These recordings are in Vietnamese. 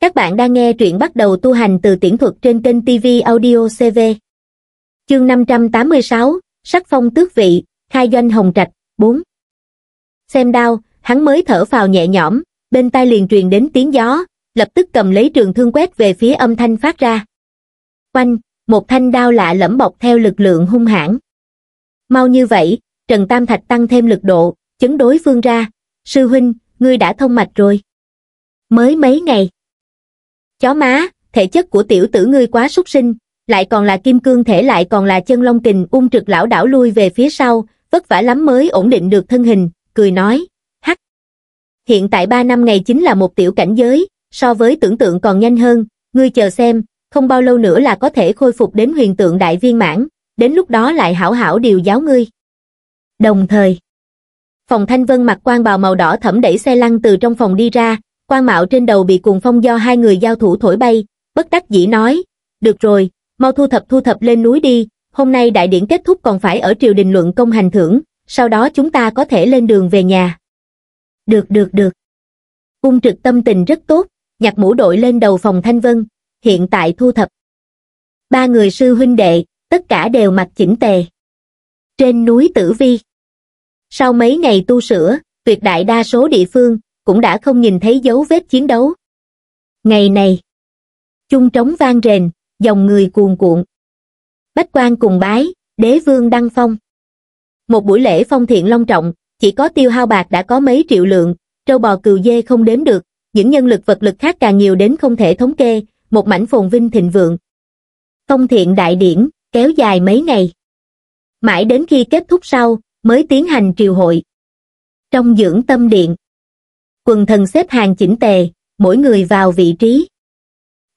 Các bạn đang nghe truyện bắt đầu tu hành từ tiễn thuật trên kênh TV Audio CV. Chương 586, Sắc phong tước vị, khai doanh hồng trạch, 4. Xem đao, hắn mới thở vào nhẹ nhõm, bên tai liền truyền đến tiếng gió, lập tức cầm lấy trường thương quét về phía âm thanh phát ra. Quanh, một thanh đao lạ lẫm bọc theo lực lượng hung hãn. Mau như vậy, Trần Tam Thạch tăng thêm lực độ, chấn đối phương ra. Sư huynh, ngươi đã thông mạch rồi. Mới mấy ngày, Chó má, thể chất của tiểu tử ngươi quá súc sinh, lại còn là kim cương thể lại còn là chân long kình ung trực lão đảo lui về phía sau, vất vả lắm mới ổn định được thân hình, cười nói, hắc. Hiện tại ba năm ngày chính là một tiểu cảnh giới, so với tưởng tượng còn nhanh hơn, ngươi chờ xem, không bao lâu nữa là có thể khôi phục đến huyền tượng đại viên mãn, đến lúc đó lại hảo hảo điều giáo ngươi. Đồng thời, phòng thanh vân mặc quan bào màu đỏ thẩm đẩy xe lăn từ trong phòng đi ra, quan mạo trên đầu bị cuồng phong do hai người giao thủ thổi bay, bất đắc dĩ nói, được rồi, mau thu thập thu thập lên núi đi, hôm nay đại điển kết thúc còn phải ở triều đình luận công hành thưởng, sau đó chúng ta có thể lên đường về nhà. Được được được. Cung trực tâm tình rất tốt, nhặt mũ đội lên đầu phòng Thanh Vân, hiện tại thu thập. Ba người sư huynh đệ, tất cả đều mặc chỉnh tề. Trên núi Tử Vi Sau mấy ngày tu sửa, tuyệt đại đa số địa phương, cũng đã không nhìn thấy dấu vết chiến đấu. Ngày này, chung trống vang rền, dòng người cuồn cuộn. Bách quan cùng bái, đế vương đăng phong. Một buổi lễ phong thiện long trọng, chỉ có tiêu hao bạc đã có mấy triệu lượng, trâu bò cừu dê không đếm được, những nhân lực vật lực khác càng nhiều đến không thể thống kê, một mảnh phồn vinh thịnh vượng. Phong thiện đại điển, kéo dài mấy ngày. Mãi đến khi kết thúc sau, mới tiến hành triều hội. Trong dưỡng tâm điện, quần thần xếp hàng chỉnh tề, mỗi người vào vị trí.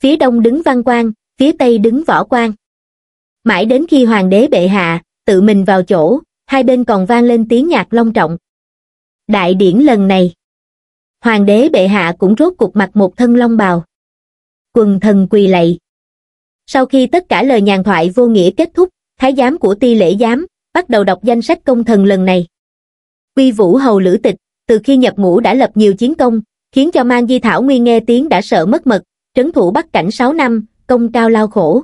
Phía đông đứng văn quan, phía tây đứng võ quan. Mãi đến khi hoàng đế bệ hạ, tự mình vào chỗ, hai bên còn vang lên tiếng nhạc long trọng. Đại điển lần này, hoàng đế bệ hạ cũng rốt cục mặc một thân long bào. Quần thần quỳ lạy. Sau khi tất cả lời nhàn thoại vô nghĩa kết thúc, thái giám của ti lễ giám bắt đầu đọc danh sách công thần lần này. Quy vũ hầu lữ tịch, từ khi nhập ngũ đã lập nhiều chiến công, khiến cho Mang Di Thảo Nguyên nghe tiếng đã sợ mất mật, trấn thủ Bắc cảnh 6 năm, công cao lao khổ.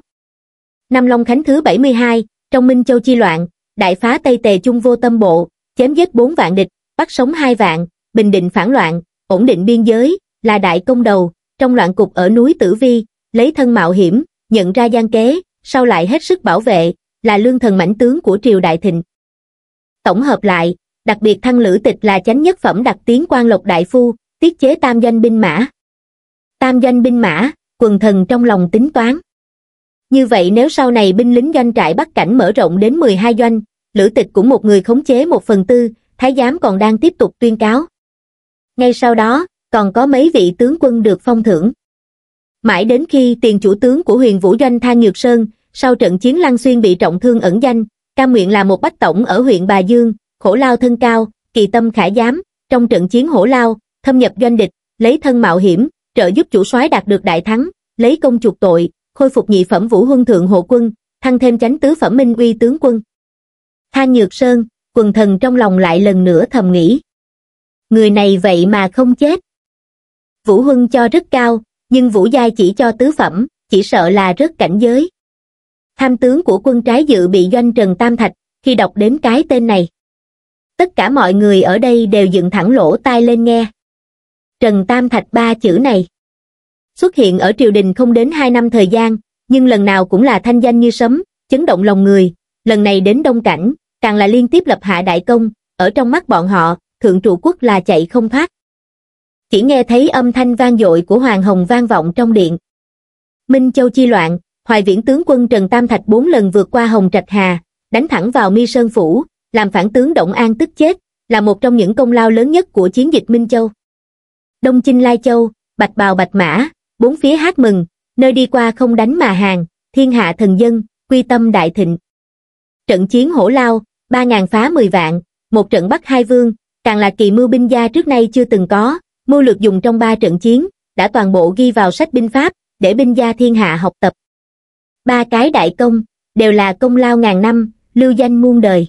Năm Long Khánh thứ 72, trong Minh Châu chi loạn, đại phá Tây Tề Trung vô tâm bộ, chém giết 4 vạn địch, bắt sống 2 vạn, bình định phản loạn, ổn định biên giới, là đại công đầu, trong loạn cục ở núi Tử Vi, lấy thân mạo hiểm, nhận ra gian kế, sau lại hết sức bảo vệ, là lương thần mãnh tướng của triều đại thịnh. Tổng hợp lại, đặc biệt thăng lữ tịch là chánh nhất phẩm đặc tiến quan lộc đại phu tiết chế tam doanh binh mã tam doanh binh mã quần thần trong lòng tính toán như vậy nếu sau này binh lính doanh trại bắc cảnh mở rộng đến mười hai doanh lữ tịch cũng một người khống chế một phần tư thái giám còn đang tiếp tục tuyên cáo ngay sau đó còn có mấy vị tướng quân được phong thưởng mãi đến khi tiền chủ tướng của huyền vũ doanh tha nhược sơn sau trận chiến lăng xuyên bị trọng thương ẩn danh ca nguyện là một bách tổng ở huyện bà dương khổ lao thân cao, kỳ tâm khả giám, trong trận chiến hổ lao, thâm nhập doanh địch, lấy thân mạo hiểm, trợ giúp chủ soái đạt được đại thắng, lấy công chuộc tội, khôi phục nhị phẩm vũ huân thượng hộ quân, thăng thêm chánh tứ phẩm minh uy tướng quân. Thang Nhược Sơn, quần thần trong lòng lại lần nữa thầm nghĩ. Người này vậy mà không chết. Vũ Huân cho rất cao, nhưng Vũ Giai chỉ cho tứ phẩm, chỉ sợ là rất cảnh giới. Tham tướng của quân trái dự bị doanh Trần Tam Thạch khi đọc đến cái tên này tất cả mọi người ở đây đều dựng thẳng lỗ tai lên nghe trần tam thạch ba chữ này xuất hiện ở triều đình không đến hai năm thời gian nhưng lần nào cũng là thanh danh như sấm chấn động lòng người lần này đến đông cảnh càng là liên tiếp lập hạ đại công ở trong mắt bọn họ thượng trụ quốc là chạy không thoát chỉ nghe thấy âm thanh vang dội của hoàng hồng vang vọng trong điện minh châu chi loạn hoài viễn tướng quân trần tam thạch bốn lần vượt qua hồng trạch hà đánh thẳng vào mi sơn phủ làm phản tướng Động An tức chết, là một trong những công lao lớn nhất của chiến dịch Minh Châu. Đông Chinh Lai Châu, Bạch Bào Bạch Mã, bốn phía hát mừng, nơi đi qua không đánh mà hàng, thiên hạ thần dân, quy tâm đại thịnh. Trận chiến hổ lao, ba ngàn phá mười vạn, một trận bắt hai vương, càng là kỳ mưu binh gia trước nay chưa từng có, mưu lược dùng trong ba trận chiến, đã toàn bộ ghi vào sách binh pháp, để binh gia thiên hạ học tập. Ba cái đại công, đều là công lao ngàn năm, lưu danh muôn đời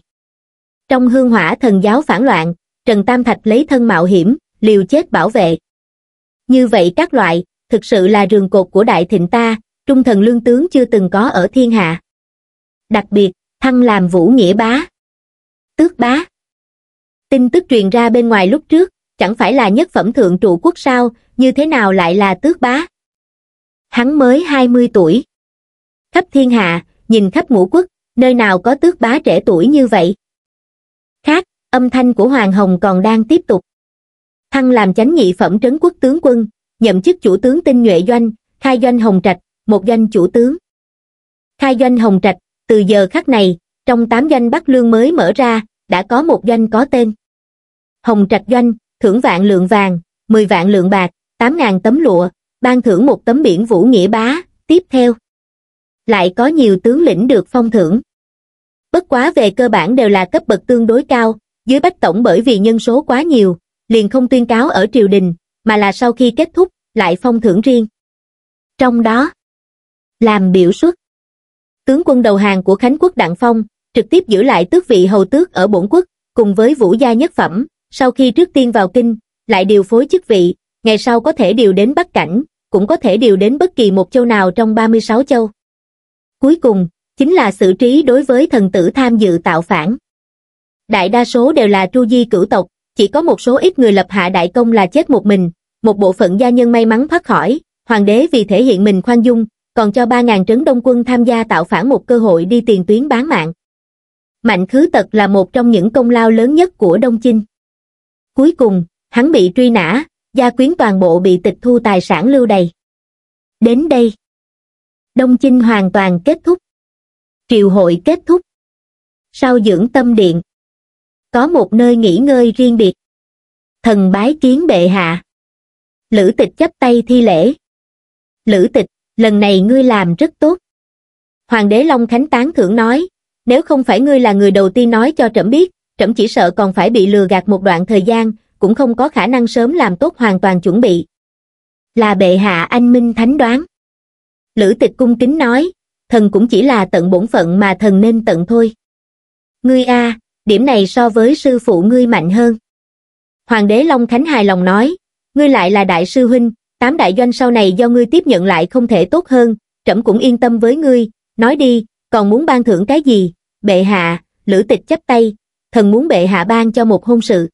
trong hương hỏa thần giáo phản loạn trần tam thạch lấy thân mạo hiểm liều chết bảo vệ như vậy các loại thực sự là rường cột của đại thịnh ta trung thần lương tướng chưa từng có ở thiên hạ đặc biệt thăng làm vũ nghĩa bá tước bá tin tức truyền ra bên ngoài lúc trước chẳng phải là nhất phẩm thượng trụ quốc sao như thế nào lại là tước bá hắn mới hai mươi tuổi khắp thiên hạ nhìn khắp ngũ quốc nơi nào có tước bá trẻ tuổi như vậy âm thanh của Hoàng Hồng còn đang tiếp tục. Thăng làm chánh nhị phẩm trấn quốc tướng quân, nhậm chức chủ tướng tinh nhuệ doanh, khai doanh Hồng Trạch, một doanh chủ tướng. Khai doanh Hồng Trạch, từ giờ khắc này, trong tám doanh Bắc Lương mới mở ra, đã có một doanh có tên. Hồng Trạch doanh, thưởng vạn lượng vàng, 10 vạn lượng bạc, 8.000 tấm lụa, ban thưởng một tấm biển vũ nghĩa bá, tiếp theo. Lại có nhiều tướng lĩnh được phong thưởng. Bất quá về cơ bản đều là cấp bậc tương đối cao, dưới bách tổng bởi vì nhân số quá nhiều, liền không tuyên cáo ở triều đình, mà là sau khi kết thúc, lại phong thưởng riêng. Trong đó, làm biểu xuất. Tướng quân đầu hàng của Khánh quốc Đặng Phong, trực tiếp giữ lại tước vị hầu tước ở bổn quốc, cùng với vũ gia nhất phẩm, sau khi trước tiên vào kinh, lại điều phối chức vị, ngày sau có thể điều đến Bắc Cảnh, cũng có thể điều đến bất kỳ một châu nào trong 36 châu. Cuối cùng, chính là xử trí đối với thần tử tham dự tạo phản đại đa số đều là tru di cửu tộc, chỉ có một số ít người lập hạ đại công là chết một mình, một bộ phận gia nhân may mắn thoát khỏi, hoàng đế vì thể hiện mình khoan dung, còn cho 3.000 trấn đông quân tham gia tạo phản một cơ hội đi tiền tuyến bán mạng. Mạnh khứ tật là một trong những công lao lớn nhất của Đông Chinh. Cuối cùng, hắn bị truy nã, gia quyến toàn bộ bị tịch thu tài sản lưu đầy. Đến đây, Đông Chinh hoàn toàn kết thúc. Triều hội kết thúc. Sau dưỡng tâm điện, có một nơi nghỉ ngơi riêng biệt. Thần bái kiến bệ hạ. Lữ tịch chấp tay thi lễ. Lữ tịch, lần này ngươi làm rất tốt. Hoàng đế Long Khánh tán thưởng nói, nếu không phải ngươi là người đầu tiên nói cho trẫm biết, trẫm chỉ sợ còn phải bị lừa gạt một đoạn thời gian, cũng không có khả năng sớm làm tốt hoàn toàn chuẩn bị. Là bệ hạ anh minh thánh đoán. Lữ tịch cung kính nói, thần cũng chỉ là tận bổn phận mà thần nên tận thôi. Ngươi a, điểm này so với sư phụ ngươi mạnh hơn. Hoàng đế Long Khánh hài lòng nói, ngươi lại là đại sư huynh, tám đại doanh sau này do ngươi tiếp nhận lại không thể tốt hơn, trẫm cũng yên tâm với ngươi, nói đi, còn muốn ban thưởng cái gì, bệ hạ, lữ tịch chấp tay, thần muốn bệ hạ ban cho một hôn sự.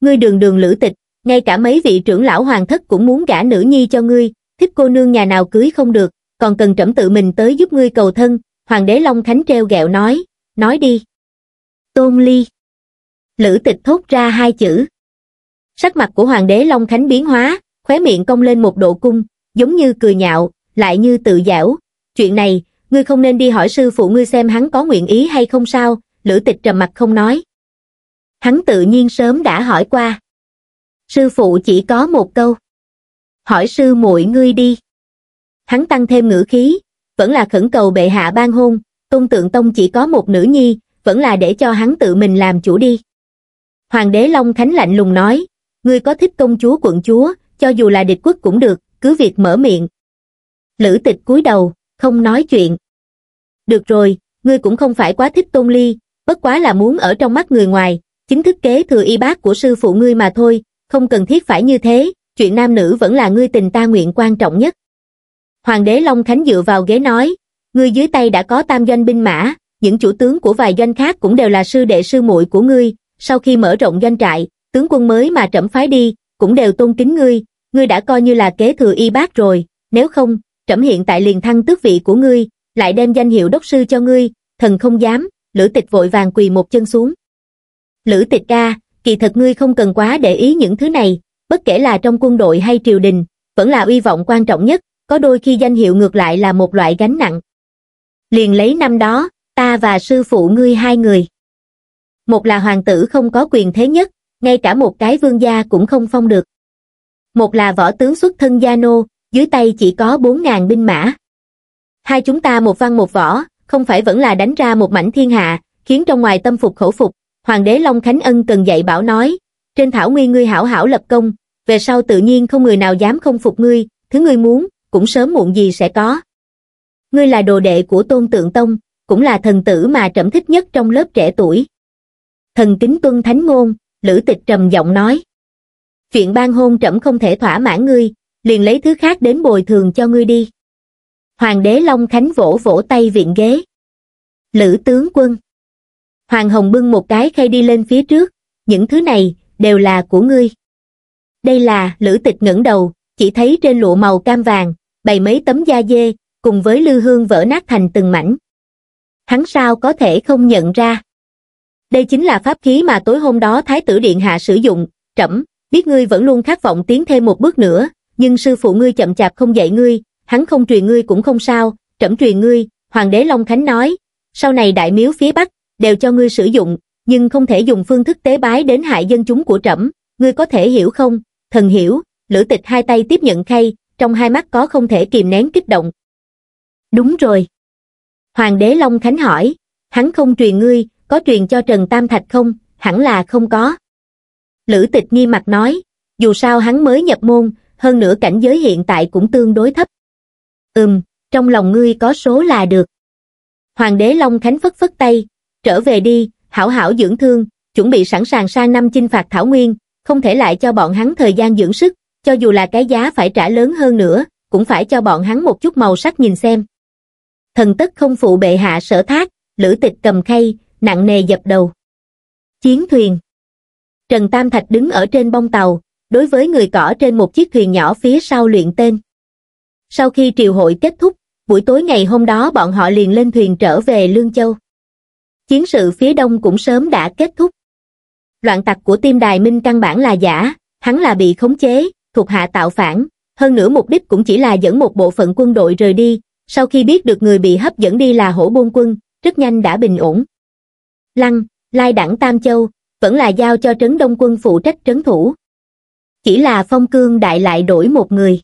Ngươi đường đường lữ tịch, ngay cả mấy vị trưởng lão hoàng thất cũng muốn gả nữ nhi cho ngươi, thích cô nương nhà nào cưới không được, còn cần trẫm tự mình tới giúp ngươi cầu thân, hoàng đế Long Khánh treo gẹo nói, nói đi tôn ly lữ tịch thốt ra hai chữ sắc mặt của hoàng đế long khánh biến hóa khóe miệng cong lên một độ cung giống như cười nhạo lại như tự giảo chuyện này ngươi không nên đi hỏi sư phụ ngươi xem hắn có nguyện ý hay không sao lữ tịch trầm mặt không nói hắn tự nhiên sớm đã hỏi qua sư phụ chỉ có một câu hỏi sư muội ngươi đi hắn tăng thêm ngữ khí vẫn là khẩn cầu bệ hạ ban hôn tôn tượng tông chỉ có một nữ nhi vẫn là để cho hắn tự mình làm chủ đi. Hoàng đế Long Khánh lạnh lùng nói, ngươi có thích công chúa quận chúa, cho dù là địch quốc cũng được, cứ việc mở miệng. Lữ tịch cúi đầu, không nói chuyện. Được rồi, ngươi cũng không phải quá thích tôn ly, bất quá là muốn ở trong mắt người ngoài, chính thức kế thừa y bác của sư phụ ngươi mà thôi, không cần thiết phải như thế, chuyện nam nữ vẫn là ngươi tình ta nguyện quan trọng nhất. Hoàng đế Long Khánh dựa vào ghế nói, ngươi dưới tay đã có tam doanh binh mã, những chủ tướng của vài doanh khác cũng đều là sư đệ sư muội của ngươi, sau khi mở rộng doanh trại, tướng quân mới mà trẫm phái đi, cũng đều tôn kính ngươi, ngươi đã coi như là kế thừa y bác rồi, nếu không, trẫm hiện tại liền thăng tước vị của ngươi, lại đem danh hiệu đốc sư cho ngươi, thần không dám, Lữ Tịch vội vàng quỳ một chân xuống. Lữ Tịch ca, kỳ thật ngươi không cần quá để ý những thứ này, bất kể là trong quân đội hay triều đình, vẫn là uy vọng quan trọng nhất, có đôi khi danh hiệu ngược lại là một loại gánh nặng. Liền lấy năm đó, ta và sư phụ ngươi hai người. Một là hoàng tử không có quyền thế nhất, ngay cả một cái vương gia cũng không phong được. Một là võ tướng xuất thân gia nô, dưới tay chỉ có 4.000 binh mã. Hai chúng ta một văn một võ, không phải vẫn là đánh ra một mảnh thiên hạ, khiến trong ngoài tâm phục khẩu phục. Hoàng đế Long Khánh Ân cần dạy bảo nói, trên thảo nguyên ngươi hảo hảo lập công, về sau tự nhiên không người nào dám không phục ngươi, thứ ngươi muốn, cũng sớm muộn gì sẽ có. Ngươi là đồ đệ của tôn tượng tông, cũng là thần tử mà trẫm thích nhất trong lớp trẻ tuổi. Thần kính tuân thánh ngôn, Lữ Tịch trầm giọng nói. Chuyện ban hôn trẫm không thể thỏa mãn ngươi, liền lấy thứ khác đến bồi thường cho ngươi đi. Hoàng đế Long Khánh vỗ vỗ tay viện ghế. Lữ tướng quân. Hoàng Hồng bưng một cái khay đi lên phía trước, những thứ này đều là của ngươi. Đây là Lữ Tịch ngẩng đầu, chỉ thấy trên lụa màu cam vàng, bày mấy tấm da dê, cùng với lư hương vỡ nát thành từng mảnh, hắn sao có thể không nhận ra. Đây chính là pháp khí mà tối hôm đó Thái tử Điện Hạ sử dụng, trẫm biết ngươi vẫn luôn khát vọng tiến thêm một bước nữa, nhưng sư phụ ngươi chậm chạp không dạy ngươi, hắn không truyền ngươi cũng không sao, trẫm truyền ngươi, Hoàng đế Long Khánh nói, sau này đại miếu phía Bắc, đều cho ngươi sử dụng, nhưng không thể dùng phương thức tế bái đến hại dân chúng của trẫm ngươi có thể hiểu không? Thần hiểu, lữ tịch hai tay tiếp nhận khay, trong hai mắt có không thể kìm nén kích động. Đúng rồi, Hoàng đế Long Khánh hỏi, hắn không truyền ngươi, có truyền cho Trần Tam Thạch không, hẳn là không có. Lữ tịch nghi mặt nói, dù sao hắn mới nhập môn, hơn nữa cảnh giới hiện tại cũng tương đối thấp. Ừm, trong lòng ngươi có số là được. Hoàng đế Long Khánh phất phất tay, trở về đi, hảo hảo dưỡng thương, chuẩn bị sẵn sàng sang năm chinh phạt Thảo Nguyên, không thể lại cho bọn hắn thời gian dưỡng sức, cho dù là cái giá phải trả lớn hơn nữa, cũng phải cho bọn hắn một chút màu sắc nhìn xem thần tất không phụ bệ hạ sở thác, lữ tịch cầm khay, nặng nề dập đầu. Chiến thuyền Trần Tam Thạch đứng ở trên bông tàu, đối với người cỏ trên một chiếc thuyền nhỏ phía sau luyện tên. Sau khi triều hội kết thúc, buổi tối ngày hôm đó bọn họ liền lên thuyền trở về Lương Châu. Chiến sự phía đông cũng sớm đã kết thúc. Loạn tặc của tiêm đài minh căn bản là giả, hắn là bị khống chế, thuộc hạ tạo phản, hơn nữa mục đích cũng chỉ là dẫn một bộ phận quân đội rời đi, sau khi biết được người bị hấp dẫn đi là hổ bôn quân, rất nhanh đã bình ổn. Lăng, lai đẳng Tam Châu, vẫn là giao cho trấn đông quân phụ trách trấn thủ. Chỉ là phong cương đại lại đổi một người.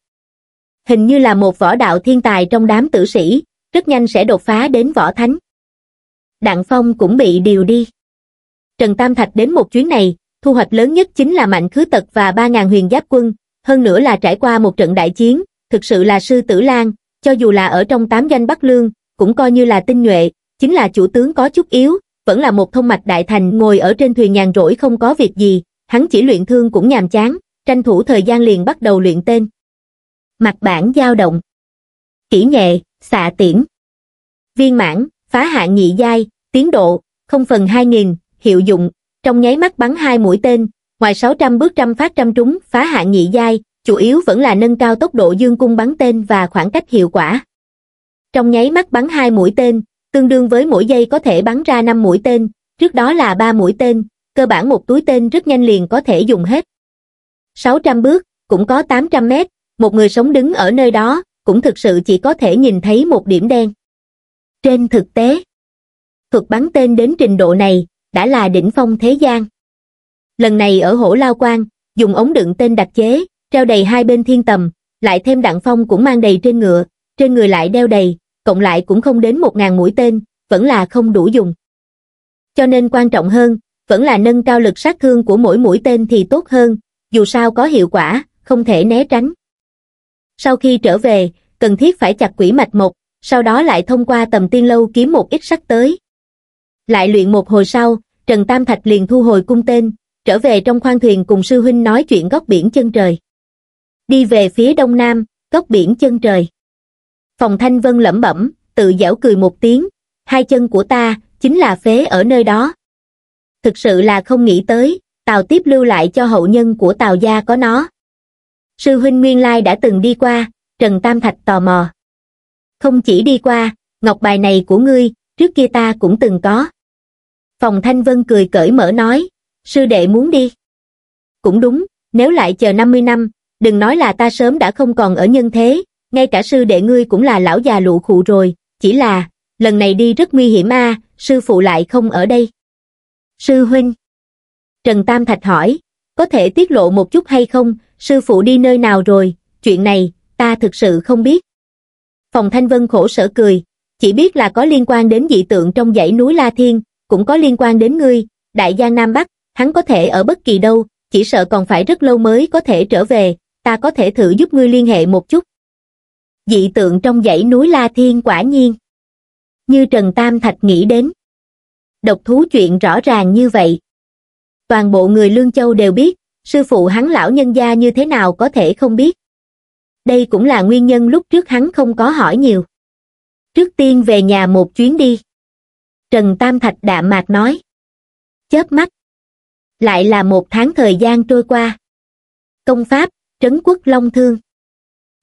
Hình như là một võ đạo thiên tài trong đám tử sĩ, rất nhanh sẽ đột phá đến võ thánh. Đặng Phong cũng bị điều đi. Trần Tam Thạch đến một chuyến này, thu hoạch lớn nhất chính là mạnh khứ tật và 3.000 huyền giáp quân, hơn nữa là trải qua một trận đại chiến, thực sự là sư tử lang cho dù là ở trong tám danh Bắc Lương, cũng coi như là tinh nhuệ, chính là chủ tướng có chút yếu, vẫn là một thông mạch đại thành ngồi ở trên thuyền nhàn rỗi không có việc gì, hắn chỉ luyện thương cũng nhàm chán, tranh thủ thời gian liền bắt đầu luyện tên. Mặt bản dao động. Kỹ nghệ, xạ tiễn. Viên mãn, phá hạng nhị giai, tiến độ, không phần 2000, hiệu dụng, trong nháy mắt bắn hai mũi tên, ngoài 600 bước trăm phát trăm trúng, phá hạng nhị giai, chủ yếu vẫn là nâng cao tốc độ dương cung bắn tên và khoảng cách hiệu quả. Trong nháy mắt bắn hai mũi tên, tương đương với mỗi giây có thể bắn ra 5 mũi tên, trước đó là 3 mũi tên, cơ bản một túi tên rất nhanh liền có thể dùng hết. 600 bước, cũng có 800 mét, một người sống đứng ở nơi đó, cũng thực sự chỉ có thể nhìn thấy một điểm đen. Trên thực tế, thuật bắn tên đến trình độ này, đã là đỉnh phong thế gian. Lần này ở hổ Lao Quang, dùng ống đựng tên đặc chế, treo đầy hai bên thiên tầm, lại thêm đặng phong cũng mang đầy trên ngựa, trên người lại đeo đầy, cộng lại cũng không đến một ngàn mũi tên, vẫn là không đủ dùng. Cho nên quan trọng hơn, vẫn là nâng cao lực sát thương của mỗi mũi tên thì tốt hơn, dù sao có hiệu quả, không thể né tránh. Sau khi trở về, cần thiết phải chặt quỷ mạch một, sau đó lại thông qua tầm tiên lâu kiếm một ít sắt tới. Lại luyện một hồi sau, Trần Tam Thạch liền thu hồi cung tên, trở về trong khoang thuyền cùng sư huynh nói chuyện góc biển chân trời đi về phía đông nam góc biển chân trời phòng thanh vân lẩm bẩm tự dẻo cười một tiếng hai chân của ta chính là phế ở nơi đó thực sự là không nghĩ tới tào tiếp lưu lại cho hậu nhân của tào gia có nó sư huynh nguyên lai đã từng đi qua trần tam thạch tò mò không chỉ đi qua ngọc bài này của ngươi trước kia ta cũng từng có phòng thanh vân cười cởi mở nói sư đệ muốn đi cũng đúng nếu lại chờ năm mươi năm đừng nói là ta sớm đã không còn ở nhân thế, ngay cả sư đệ ngươi cũng là lão già lụ khụ rồi, chỉ là, lần này đi rất nguy hiểm a sư phụ lại không ở đây. Sư huynh Trần Tam Thạch hỏi, có thể tiết lộ một chút hay không, sư phụ đi nơi nào rồi, chuyện này, ta thực sự không biết. Phòng Thanh Vân khổ sở cười, chỉ biết là có liên quan đến dị tượng trong dãy núi La Thiên, cũng có liên quan đến ngươi, đại gia Nam Bắc, hắn có thể ở bất kỳ đâu, chỉ sợ còn phải rất lâu mới có thể trở về, ta có thể thử giúp ngươi liên hệ một chút. Dị tượng trong dãy núi La Thiên quả nhiên. Như Trần Tam Thạch nghĩ đến. Độc thú chuyện rõ ràng như vậy. Toàn bộ người Lương Châu đều biết, sư phụ hắn lão nhân gia như thế nào có thể không biết. Đây cũng là nguyên nhân lúc trước hắn không có hỏi nhiều. Trước tiên về nhà một chuyến đi. Trần Tam Thạch đạm mạc nói. Chớp mắt. Lại là một tháng thời gian trôi qua. Công pháp, Trấn Quốc Long Thương.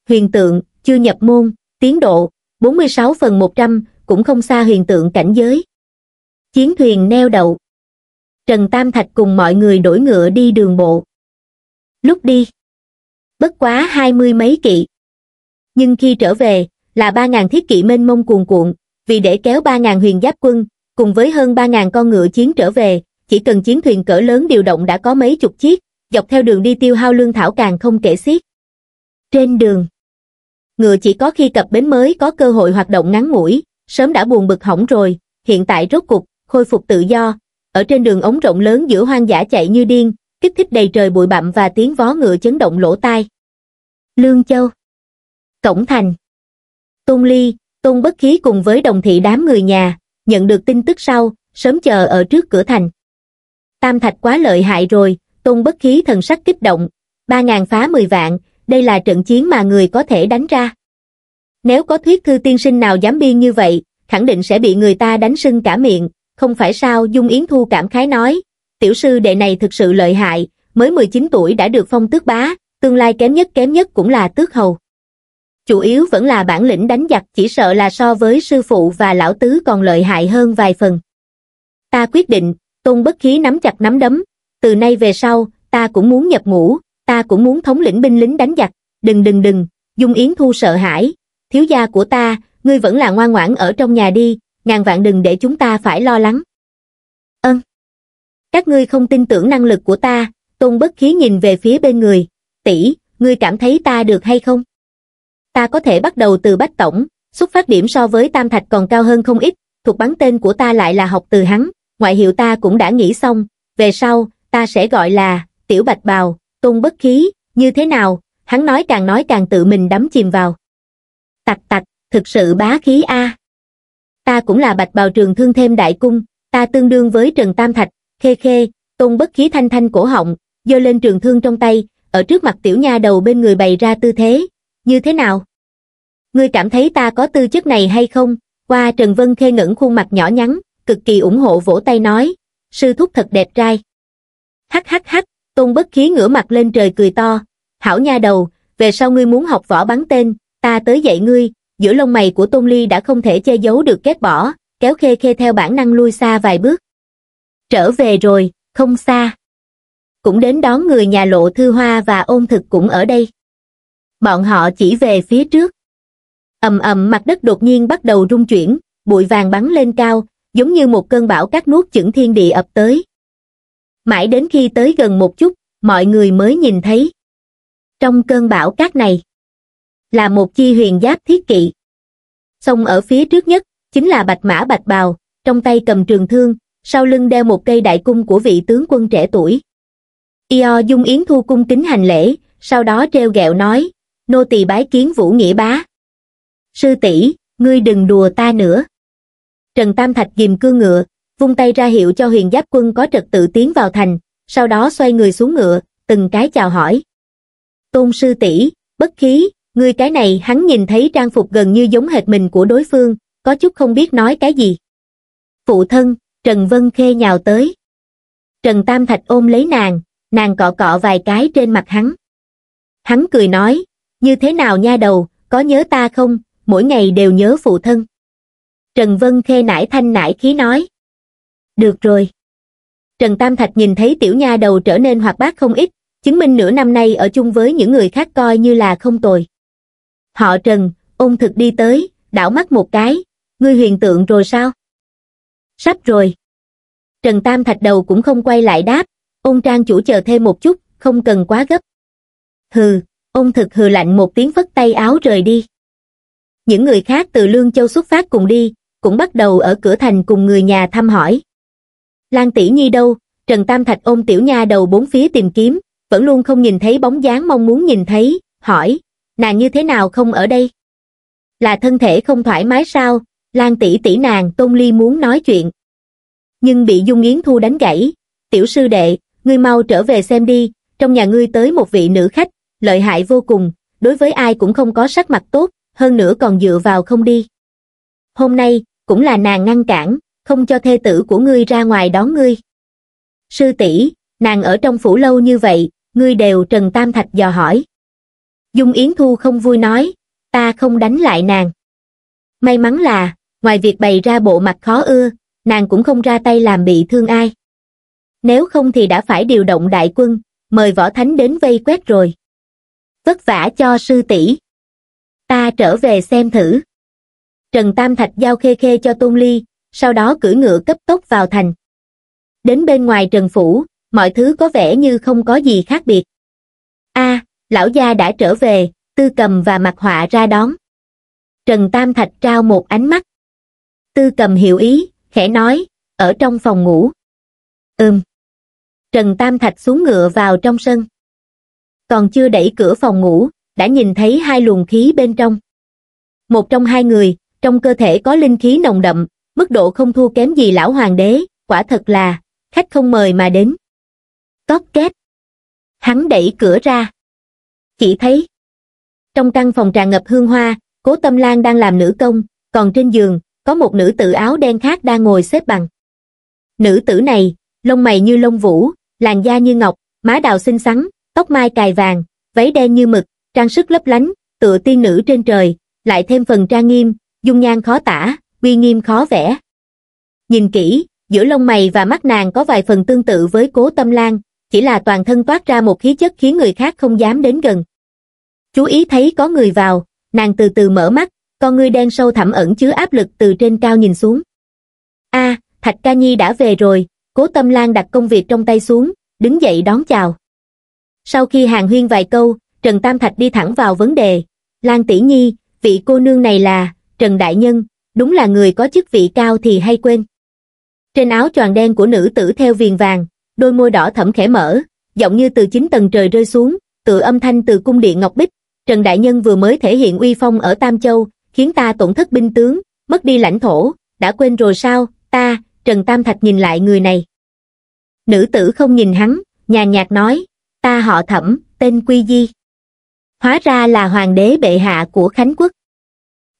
Huyền tượng, chưa nhập môn, tiến độ, 46 phần 100, cũng không xa huyền tượng cảnh giới. Chiến thuyền neo đậu. Trần Tam Thạch cùng mọi người đổi ngựa đi đường bộ. Lúc đi, bất quá hai mươi mấy kỵ. Nhưng khi trở về, là ba ngàn thiết kỵ mênh mông cuồn cuộn, vì để kéo ba ngàn huyền giáp quân, cùng với hơn ba ngàn con ngựa chiến trở về, chỉ cần chiến thuyền cỡ lớn điều động đã có mấy chục chiếc, dọc theo đường đi tiêu hao lương thảo càng không kể xiết. Trên đường, ngựa chỉ có khi cập bến mới có cơ hội hoạt động ngắn ngủi, sớm đã buồn bực hỏng rồi, hiện tại rốt cục, khôi phục tự do, ở trên đường ống rộng lớn giữa hoang dã chạy như điên, kích thích đầy trời bụi bặm và tiếng vó ngựa chấn động lỗ tai. Lương Châu Cổng Thành Tôn Ly, Tôn Bất Khí cùng với đồng thị đám người nhà, nhận được tin tức sau, sớm chờ ở trước cửa thành. Tam Thạch quá lợi hại rồi, tôn bất khí thần sắc kích động ba ngàn phá mười vạn đây là trận chiến mà người có thể đánh ra nếu có thuyết thư tiên sinh nào dám biên như vậy khẳng định sẽ bị người ta đánh sưng cả miệng không phải sao dung yến thu cảm khái nói tiểu sư đệ này thực sự lợi hại mới 19 tuổi đã được phong tước bá tương lai kém nhất kém nhất cũng là tước hầu chủ yếu vẫn là bản lĩnh đánh giặc chỉ sợ là so với sư phụ và lão tứ còn lợi hại hơn vài phần ta quyết định tôn bất khí nắm chặt nắm đấm từ nay về sau ta cũng muốn nhập ngũ ta cũng muốn thống lĩnh binh lính đánh giặc đừng đừng đừng dung yến thu sợ hãi thiếu gia của ta ngươi vẫn là ngoan ngoãn ở trong nhà đi ngàn vạn đừng để chúng ta phải lo lắng ân các ngươi không tin tưởng năng lực của ta tôn bất khí nhìn về phía bên người tỷ ngươi cảm thấy ta được hay không ta có thể bắt đầu từ bách tổng xuất phát điểm so với tam thạch còn cao hơn không ít thuộc bắn tên của ta lại là học từ hắn ngoại hiệu ta cũng đã nghĩ xong về sau ta sẽ gọi là tiểu bạch bào tôn bất khí như thế nào hắn nói càng nói càng tự mình đắm chìm vào tặc tặc thực sự bá khí a ta cũng là bạch bào trường thương thêm đại cung ta tương đương với trần tam thạch khê khê tôn bất khí thanh thanh cổ họng giơ lên trường thương trong tay ở trước mặt tiểu nha đầu bên người bày ra tư thế như thế nào ngươi cảm thấy ta có tư chất này hay không qua trần vân khê ngẩng khuôn mặt nhỏ nhắn cực kỳ ủng hộ vỗ tay nói sư thúc thật đẹp trai hắc hắc hắc tôn bất khí ngửa mặt lên trời cười to hảo nha đầu về sau ngươi muốn học võ bắn tên ta tới dạy ngươi giữa lông mày của tôn ly đã không thể che giấu được ghét bỏ kéo khê khê theo bản năng lui xa vài bước trở về rồi không xa cũng đến đón người nhà lộ thư hoa và ôn thực cũng ở đây bọn họ chỉ về phía trước ầm ầm mặt đất đột nhiên bắt đầu rung chuyển bụi vàng bắn lên cao giống như một cơn bão cát nuốt chửng thiên địa ập tới mãi đến khi tới gần một chút, mọi người mới nhìn thấy. Trong cơn bão cát này, là một chi huyền giáp thiết kỵ. Sông ở phía trước nhất, chính là bạch mã bạch bào, trong tay cầm trường thương, sau lưng đeo một cây đại cung của vị tướng quân trẻ tuổi. Io Dung Yến Thu cung kính hành lễ, sau đó treo gẹo nói, nô tỳ bái kiến Vũ Nghĩa Bá. Sư tỷ, ngươi đừng đùa ta nữa. Trần Tam Thạch ghim cương ngựa, vung tay ra hiệu cho huyền giáp quân có trật tự tiến vào thành, sau đó xoay người xuống ngựa, từng cái chào hỏi. Tôn sư tỷ, bất khí, người cái này hắn nhìn thấy trang phục gần như giống hệt mình của đối phương, có chút không biết nói cái gì. Phụ thân, Trần Vân Khê nhào tới. Trần Tam Thạch ôm lấy nàng, nàng cọ cọ vài cái trên mặt hắn. Hắn cười nói, như thế nào nha đầu, có nhớ ta không, mỗi ngày đều nhớ phụ thân. Trần Vân Khê nải thanh nải khí nói được rồi trần tam thạch nhìn thấy tiểu nha đầu trở nên hoạt bát không ít chứng minh nửa năm nay ở chung với những người khác coi như là không tồi họ trần ôn thực đi tới đảo mắt một cái ngươi huyền tượng rồi sao sắp rồi trần tam thạch đầu cũng không quay lại đáp ôn trang chủ chờ thêm một chút không cần quá gấp hừ ôn thực hừ lạnh một tiếng phất tay áo rời đi những người khác từ lương châu xuất phát cùng đi cũng bắt đầu ở cửa thành cùng người nhà thăm hỏi Lan tỷ nhi đâu, Trần Tam Thạch ôm tiểu nha đầu bốn phía tìm kiếm, vẫn luôn không nhìn thấy bóng dáng mong muốn nhìn thấy, hỏi, nàng như thế nào không ở đây? Là thân thể không thoải mái sao? Lan tỷ tỷ nàng Tôn Ly muốn nói chuyện. Nhưng bị Dung Yến Thu đánh gãy, tiểu sư đệ, ngươi mau trở về xem đi, trong nhà ngươi tới một vị nữ khách, lợi hại vô cùng, đối với ai cũng không có sắc mặt tốt, hơn nữa còn dựa vào không đi. Hôm nay, cũng là nàng ngăn cản, không cho thê tử của ngươi ra ngoài đón ngươi sư tỷ nàng ở trong phủ lâu như vậy ngươi đều trần tam thạch dò hỏi dung yến thu không vui nói ta không đánh lại nàng may mắn là ngoài việc bày ra bộ mặt khó ưa nàng cũng không ra tay làm bị thương ai nếu không thì đã phải điều động đại quân mời võ thánh đến vây quét rồi vất vả cho sư tỷ ta trở về xem thử trần tam thạch giao khê khê cho tôn ly sau đó cưỡi ngựa cấp tốc vào thành. Đến bên ngoài trần phủ, mọi thứ có vẻ như không có gì khác biệt. a à, lão gia đã trở về, tư cầm và mặt họa ra đón. Trần Tam Thạch trao một ánh mắt. Tư cầm hiểu ý, khẽ nói, ở trong phòng ngủ. Ừm. Trần Tam Thạch xuống ngựa vào trong sân. Còn chưa đẩy cửa phòng ngủ, đã nhìn thấy hai luồng khí bên trong. Một trong hai người, trong cơ thể có linh khí nồng đậm, mức độ không thua kém gì lão hoàng đế, quả thật là, khách không mời mà đến. Cóp kết, Hắn đẩy cửa ra. Chỉ thấy. Trong căn phòng tràn ngập hương hoa, cố tâm lan đang làm nữ công, còn trên giường, có một nữ tử áo đen khác đang ngồi xếp bằng. Nữ tử này, lông mày như lông vũ, làn da như ngọc, má đào xinh xắn, tóc mai cài vàng, váy đen như mực, trang sức lấp lánh, tựa tiên nữ trên trời, lại thêm phần trang nghiêm, dung nhan khó tả, uy nghiêm khó vẽ. Nhìn kỹ, giữa lông mày và mắt nàng có vài phần tương tự với cố tâm lan, chỉ là toàn thân toát ra một khí chất khiến người khác không dám đến gần. Chú ý thấy có người vào, nàng từ từ mở mắt, con ngươi đen sâu thẳm ẩn chứa áp lực từ trên cao nhìn xuống. a Thạch Ca Nhi đã về rồi, cố tâm lan đặt công việc trong tay xuống, đứng dậy đón chào. Sau khi hàng huyên vài câu, Trần Tam Thạch đi thẳng vào vấn đề. Lan Tỷ Nhi, vị cô nương này là, Trần Đại Nhân, đúng là người có chức vị cao thì hay quên. Trên áo choàng đen của nữ tử theo viền vàng, đôi môi đỏ thẫm khẽ mở, giọng như từ chín tầng trời rơi xuống, tự âm thanh từ cung điện Ngọc Bích, Trần Đại Nhân vừa mới thể hiện uy phong ở Tam Châu, khiến ta tổn thất binh tướng, mất đi lãnh thổ, đã quên rồi sao, ta, Trần Tam Thạch nhìn lại người này. Nữ tử không nhìn hắn, nhàn nhạt nói, ta họ thẩm, tên Quy Di. Hóa ra là hoàng đế bệ hạ của Khánh Quốc.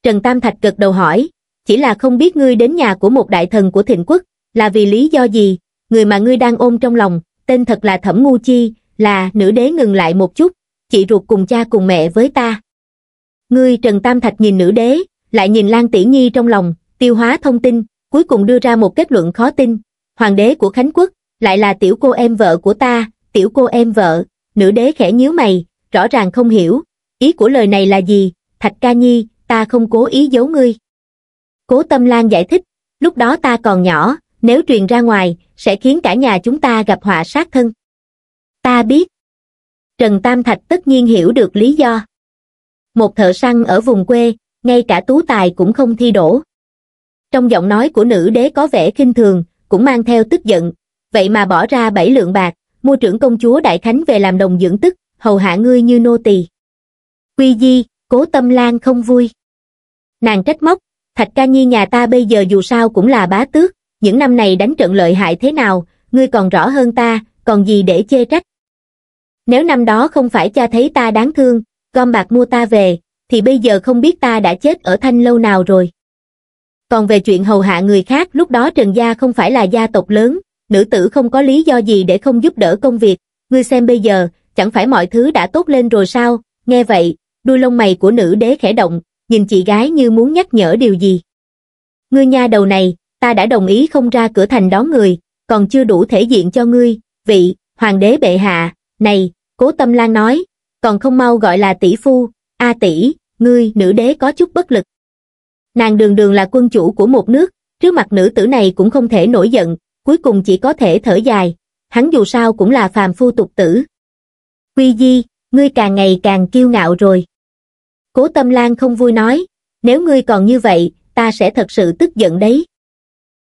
Trần Tam Thạch gật đầu hỏi, chỉ là không biết ngươi đến nhà của một đại thần của thịnh quốc, là vì lý do gì, người mà ngươi đang ôm trong lòng, tên thật là Thẩm Ngu Chi, là nữ đế ngừng lại một chút, chị ruột cùng cha cùng mẹ với ta. Ngươi Trần Tam Thạch nhìn nữ đế, lại nhìn Lan Tỷ Nhi trong lòng, tiêu hóa thông tin, cuối cùng đưa ra một kết luận khó tin, hoàng đế của Khánh Quốc, lại là tiểu cô em vợ của ta, tiểu cô em vợ, nữ đế khẽ nhíu mày, rõ ràng không hiểu, ý của lời này là gì, Thạch Ca Nhi, ta không cố ý giấu ngươi. Cố Tâm Lan giải thích, lúc đó ta còn nhỏ, nếu truyền ra ngoài, sẽ khiến cả nhà chúng ta gặp họa sát thân. Ta biết. Trần Tam Thạch tất nhiên hiểu được lý do. Một thợ săn ở vùng quê, ngay cả tú tài cũng không thi đổ. Trong giọng nói của nữ đế có vẻ khinh thường, cũng mang theo tức giận, vậy mà bỏ ra bảy lượng bạc, mua trưởng công chúa Đại Khánh về làm đồng dưỡng tức, hầu hạ ngươi như nô tỳ. Quy Di, cố tâm lan không vui. Nàng trách móc, thạch ca nhi nhà ta bây giờ dù sao cũng là bá tước những năm này đánh trận lợi hại thế nào ngươi còn rõ hơn ta còn gì để chê trách nếu năm đó không phải cha thấy ta đáng thương gom bạc mua ta về thì bây giờ không biết ta đã chết ở thanh lâu nào rồi còn về chuyện hầu hạ người khác lúc đó trần gia không phải là gia tộc lớn nữ tử không có lý do gì để không giúp đỡ công việc ngươi xem bây giờ chẳng phải mọi thứ đã tốt lên rồi sao nghe vậy đuôi lông mày của nữ đế khẽ động nhìn chị gái như muốn nhắc nhở điều gì. Ngươi nha đầu này, ta đã đồng ý không ra cửa thành đón người, còn chưa đủ thể diện cho ngươi, vị, hoàng đế bệ hạ, này, cố tâm lan nói, còn không mau gọi là tỷ phu, a tỷ, ngươi nữ đế có chút bất lực. Nàng đường đường là quân chủ của một nước, trước mặt nữ tử này cũng không thể nổi giận, cuối cùng chỉ có thể thở dài, hắn dù sao cũng là phàm phu tục tử. Quy Di, ngươi càng ngày càng kiêu ngạo rồi. Cố Tâm Lan không vui nói, nếu ngươi còn như vậy, ta sẽ thật sự tức giận đấy.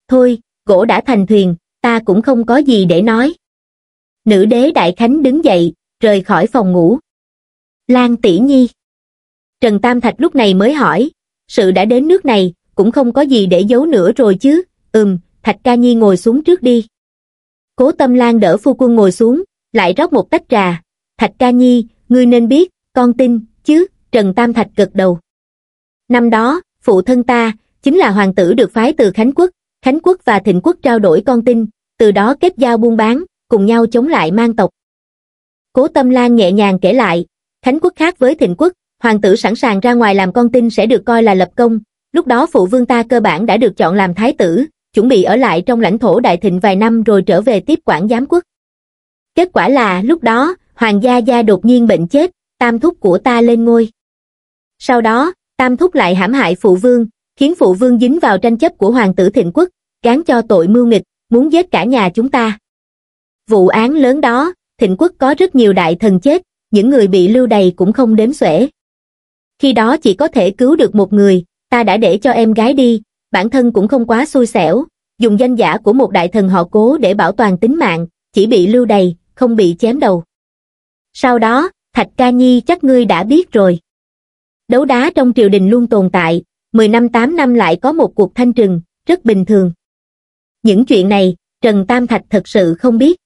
Thôi, gỗ đã thành thuyền, ta cũng không có gì để nói. Nữ đế Đại Khánh đứng dậy, rời khỏi phòng ngủ. Lan tỷ nhi. Trần Tam Thạch lúc này mới hỏi, sự đã đến nước này, cũng không có gì để giấu nữa rồi chứ, ừm, Thạch ca nhi ngồi xuống trước đi. Cố Tâm Lan đỡ phu quân ngồi xuống, lại rót một tách trà. Thạch ca nhi, ngươi nên biết, con tin, chứ, Trần Tam Thạch gật đầu. Năm đó, phụ thân ta, chính là hoàng tử được phái từ Khánh Quốc, Khánh Quốc và Thịnh Quốc trao đổi con tin, từ đó kết giao buôn bán, cùng nhau chống lại mang tộc. Cố Tâm Lan nhẹ nhàng kể lại, Khánh Quốc khác với Thịnh Quốc, hoàng tử sẵn sàng ra ngoài làm con tin sẽ được coi là lập công, lúc đó phụ vương ta cơ bản đã được chọn làm thái tử, chuẩn bị ở lại trong lãnh thổ Đại Thịnh vài năm rồi trở về tiếp quản giám quốc. Kết quả là lúc đó, hoàng gia gia đột nhiên bệnh chết, tam thúc của ta lên ngôi. Sau đó, Tam Thúc lại hãm hại phụ vương, khiến phụ vương dính vào tranh chấp của hoàng tử thịnh quốc, gán cho tội mưu nghịch, muốn giết cả nhà chúng ta. Vụ án lớn đó, thịnh quốc có rất nhiều đại thần chết, những người bị lưu đầy cũng không đếm xuể. Khi đó chỉ có thể cứu được một người, ta đã để cho em gái đi, bản thân cũng không quá xui xẻo, dùng danh giả của một đại thần họ cố để bảo toàn tính mạng, chỉ bị lưu đầy không bị chém đầu. Sau đó, Thạch Ca Nhi chắc ngươi đã biết rồi đấu đá trong triều đình luôn tồn tại, 10 năm 8 năm lại có một cuộc thanh trừng, rất bình thường. Những chuyện này, Trần Tam Thạch thật sự không biết.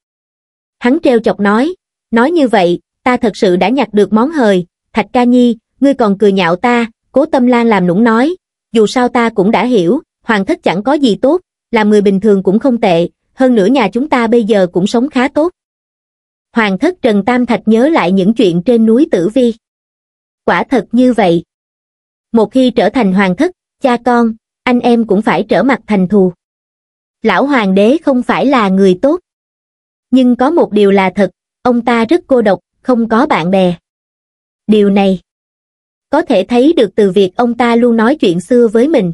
Hắn treo chọc nói, nói như vậy, ta thật sự đã nhặt được món hời, Thạch Ca Nhi, ngươi còn cười nhạo ta, cố tâm lan làm nũng nói, dù sao ta cũng đã hiểu, hoàng thất chẳng có gì tốt, làm người bình thường cũng không tệ, hơn nữa nhà chúng ta bây giờ cũng sống khá tốt. Hoàng thất Trần Tam Thạch nhớ lại những chuyện trên núi Tử Vi quả thật như vậy. Một khi trở thành hoàng thất, cha con, anh em cũng phải trở mặt thành thù. Lão hoàng đế không phải là người tốt. Nhưng có một điều là thật, ông ta rất cô độc, không có bạn bè. Điều này có thể thấy được từ việc ông ta luôn nói chuyện xưa với mình.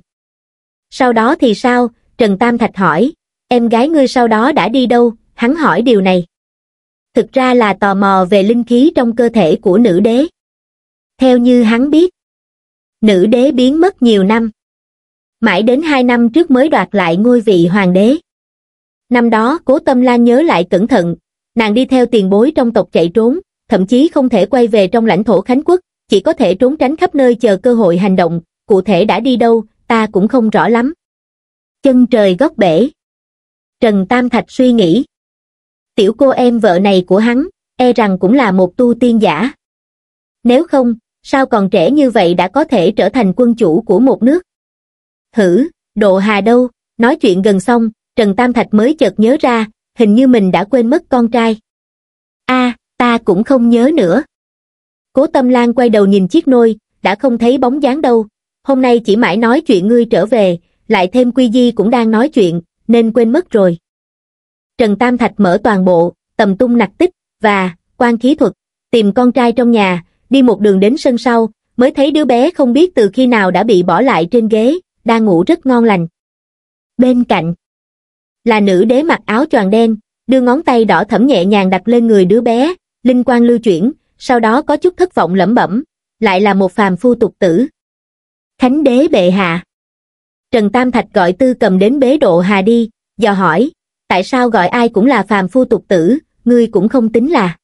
Sau đó thì sao? Trần Tam Thạch hỏi, em gái ngươi sau đó đã đi đâu? Hắn hỏi điều này. Thực ra là tò mò về linh khí trong cơ thể của nữ đế theo như hắn biết. Nữ đế biến mất nhiều năm. Mãi đến hai năm trước mới đoạt lại ngôi vị hoàng đế. Năm đó cố tâm lan nhớ lại cẩn thận, nàng đi theo tiền bối trong tộc chạy trốn, thậm chí không thể quay về trong lãnh thổ Khánh Quốc, chỉ có thể trốn tránh khắp nơi chờ cơ hội hành động, cụ thể đã đi đâu, ta cũng không rõ lắm. Chân trời góc bể. Trần Tam Thạch suy nghĩ. Tiểu cô em vợ này của hắn, e rằng cũng là một tu tiên giả. Nếu không, sao còn trẻ như vậy đã có thể trở thành quân chủ của một nước? Hử, đồ hà đâu, nói chuyện gần xong, Trần Tam Thạch mới chợt nhớ ra, hình như mình đã quên mất con trai. a ta cũng không nhớ nữa. Cố Tâm Lan quay đầu nhìn chiếc nôi, đã không thấy bóng dáng đâu, hôm nay chỉ mãi nói chuyện ngươi trở về, lại thêm Quy Di cũng đang nói chuyện, nên quên mất rồi. Trần Tam Thạch mở toàn bộ, tầm tung nặc tích, và, quan khí thuật, tìm con trai trong nhà, đi một đường đến sân sau, mới thấy đứa bé không biết từ khi nào đã bị bỏ lại trên ghế, đang ngủ rất ngon lành. Bên cạnh là nữ đế mặc áo choàng đen, đưa ngón tay đỏ thẫm nhẹ nhàng đặt lên người đứa bé, linh quang lưu chuyển, sau đó có chút thất vọng lẩm bẩm, lại là một phàm phu tục tử. thánh đế bệ hạ. Trần Tam Thạch gọi Tư Cầm đến bế độ Hà đi, dò hỏi, tại sao gọi ai cũng là phàm phu tục tử, ngươi cũng không tính là.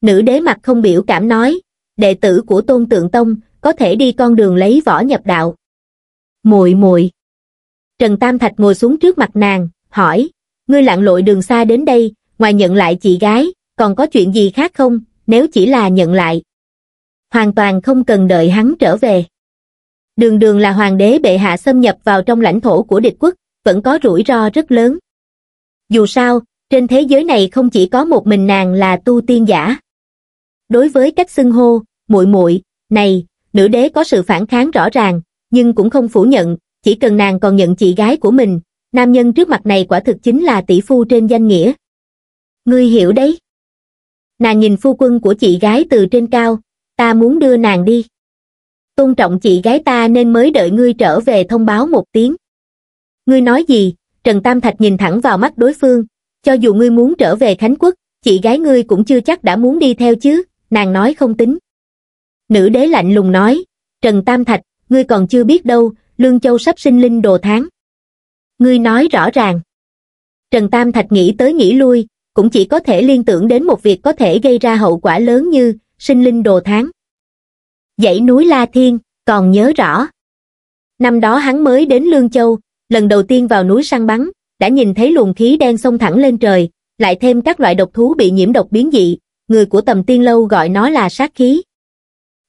Nữ đế mặt không biểu cảm nói, đệ tử của Tôn Tượng Tông, có thể đi con đường lấy võ nhập đạo. Muội muội. Trần Tam Thạch ngồi xuống trước mặt nàng, hỏi, ngươi lặn lội đường xa đến đây, ngoài nhận lại chị gái, còn có chuyện gì khác không, nếu chỉ là nhận lại. Hoàn toàn không cần đợi hắn trở về. Đường đường là hoàng đế bệ hạ xâm nhập vào trong lãnh thổ của địch quốc, vẫn có rủi ro rất lớn. Dù sao, trên thế giới này không chỉ có một mình nàng là tu tiên giả đối với cách xưng hô muội muội này nữ đế có sự phản kháng rõ ràng nhưng cũng không phủ nhận chỉ cần nàng còn nhận chị gái của mình nam nhân trước mặt này quả thực chính là tỷ phu trên danh nghĩa ngươi hiểu đấy nàng nhìn phu quân của chị gái từ trên cao ta muốn đưa nàng đi tôn trọng chị gái ta nên mới đợi ngươi trở về thông báo một tiếng ngươi nói gì trần tam thạch nhìn thẳng vào mắt đối phương cho dù ngươi muốn trở về khánh quốc chị gái ngươi cũng chưa chắc đã muốn đi theo chứ nàng nói không tính. Nữ đế lạnh lùng nói, Trần Tam Thạch, ngươi còn chưa biết đâu, Lương Châu sắp sinh linh đồ tháng. Ngươi nói rõ ràng. Trần Tam Thạch nghĩ tới nghĩ lui, cũng chỉ có thể liên tưởng đến một việc có thể gây ra hậu quả lớn như sinh linh đồ tháng. Dãy núi La Thiên, còn nhớ rõ. Năm đó hắn mới đến Lương Châu, lần đầu tiên vào núi săn bắn, đã nhìn thấy luồng khí đen xông thẳng lên trời, lại thêm các loại độc thú bị nhiễm độc biến dị, người của tầm tiên lâu gọi nó là sát khí.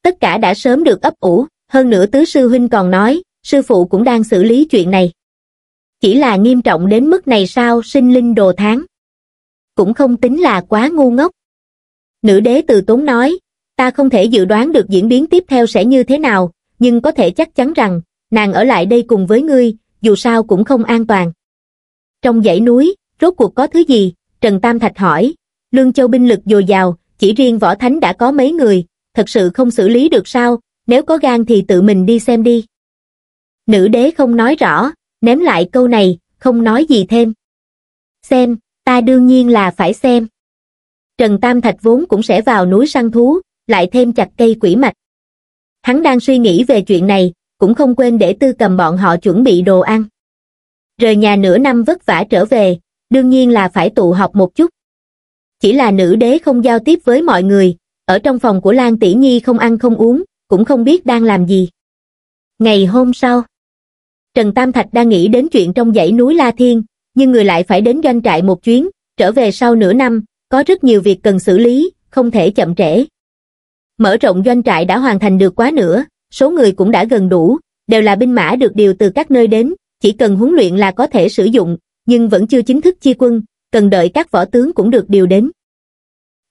Tất cả đã sớm được ấp ủ, hơn nữa tứ sư huynh còn nói, sư phụ cũng đang xử lý chuyện này. Chỉ là nghiêm trọng đến mức này sao sinh linh đồ tháng. Cũng không tính là quá ngu ngốc. Nữ đế từ tốn nói, ta không thể dự đoán được diễn biến tiếp theo sẽ như thế nào, nhưng có thể chắc chắn rằng, nàng ở lại đây cùng với ngươi, dù sao cũng không an toàn. Trong dãy núi, rốt cuộc có thứ gì? Trần Tam Thạch hỏi, Lương Châu binh lực dồi dào, chỉ riêng võ thánh đã có mấy người, thật sự không xử lý được sao, nếu có gan thì tự mình đi xem đi. Nữ đế không nói rõ, ném lại câu này, không nói gì thêm. Xem, ta đương nhiên là phải xem. Trần Tam Thạch vốn cũng sẽ vào núi săn thú, lại thêm chặt cây quỷ mạch. Hắn đang suy nghĩ về chuyện này, cũng không quên để tư cầm bọn họ chuẩn bị đồ ăn. Rời nhà nửa năm vất vả trở về, đương nhiên là phải tụ họp một chút chỉ là nữ đế không giao tiếp với mọi người, ở trong phòng của Lan Tỷ Nhi không ăn không uống, cũng không biết đang làm gì. Ngày hôm sau, Trần Tam Thạch đang nghĩ đến chuyện trong dãy núi La Thiên, nhưng người lại phải đến doanh trại một chuyến, trở về sau nửa năm, có rất nhiều việc cần xử lý, không thể chậm trễ. Mở rộng doanh trại đã hoàn thành được quá nữa, số người cũng đã gần đủ, đều là binh mã được điều từ các nơi đến, chỉ cần huấn luyện là có thể sử dụng, nhưng vẫn chưa chính thức chia quân, cần đợi các võ tướng cũng được điều đến.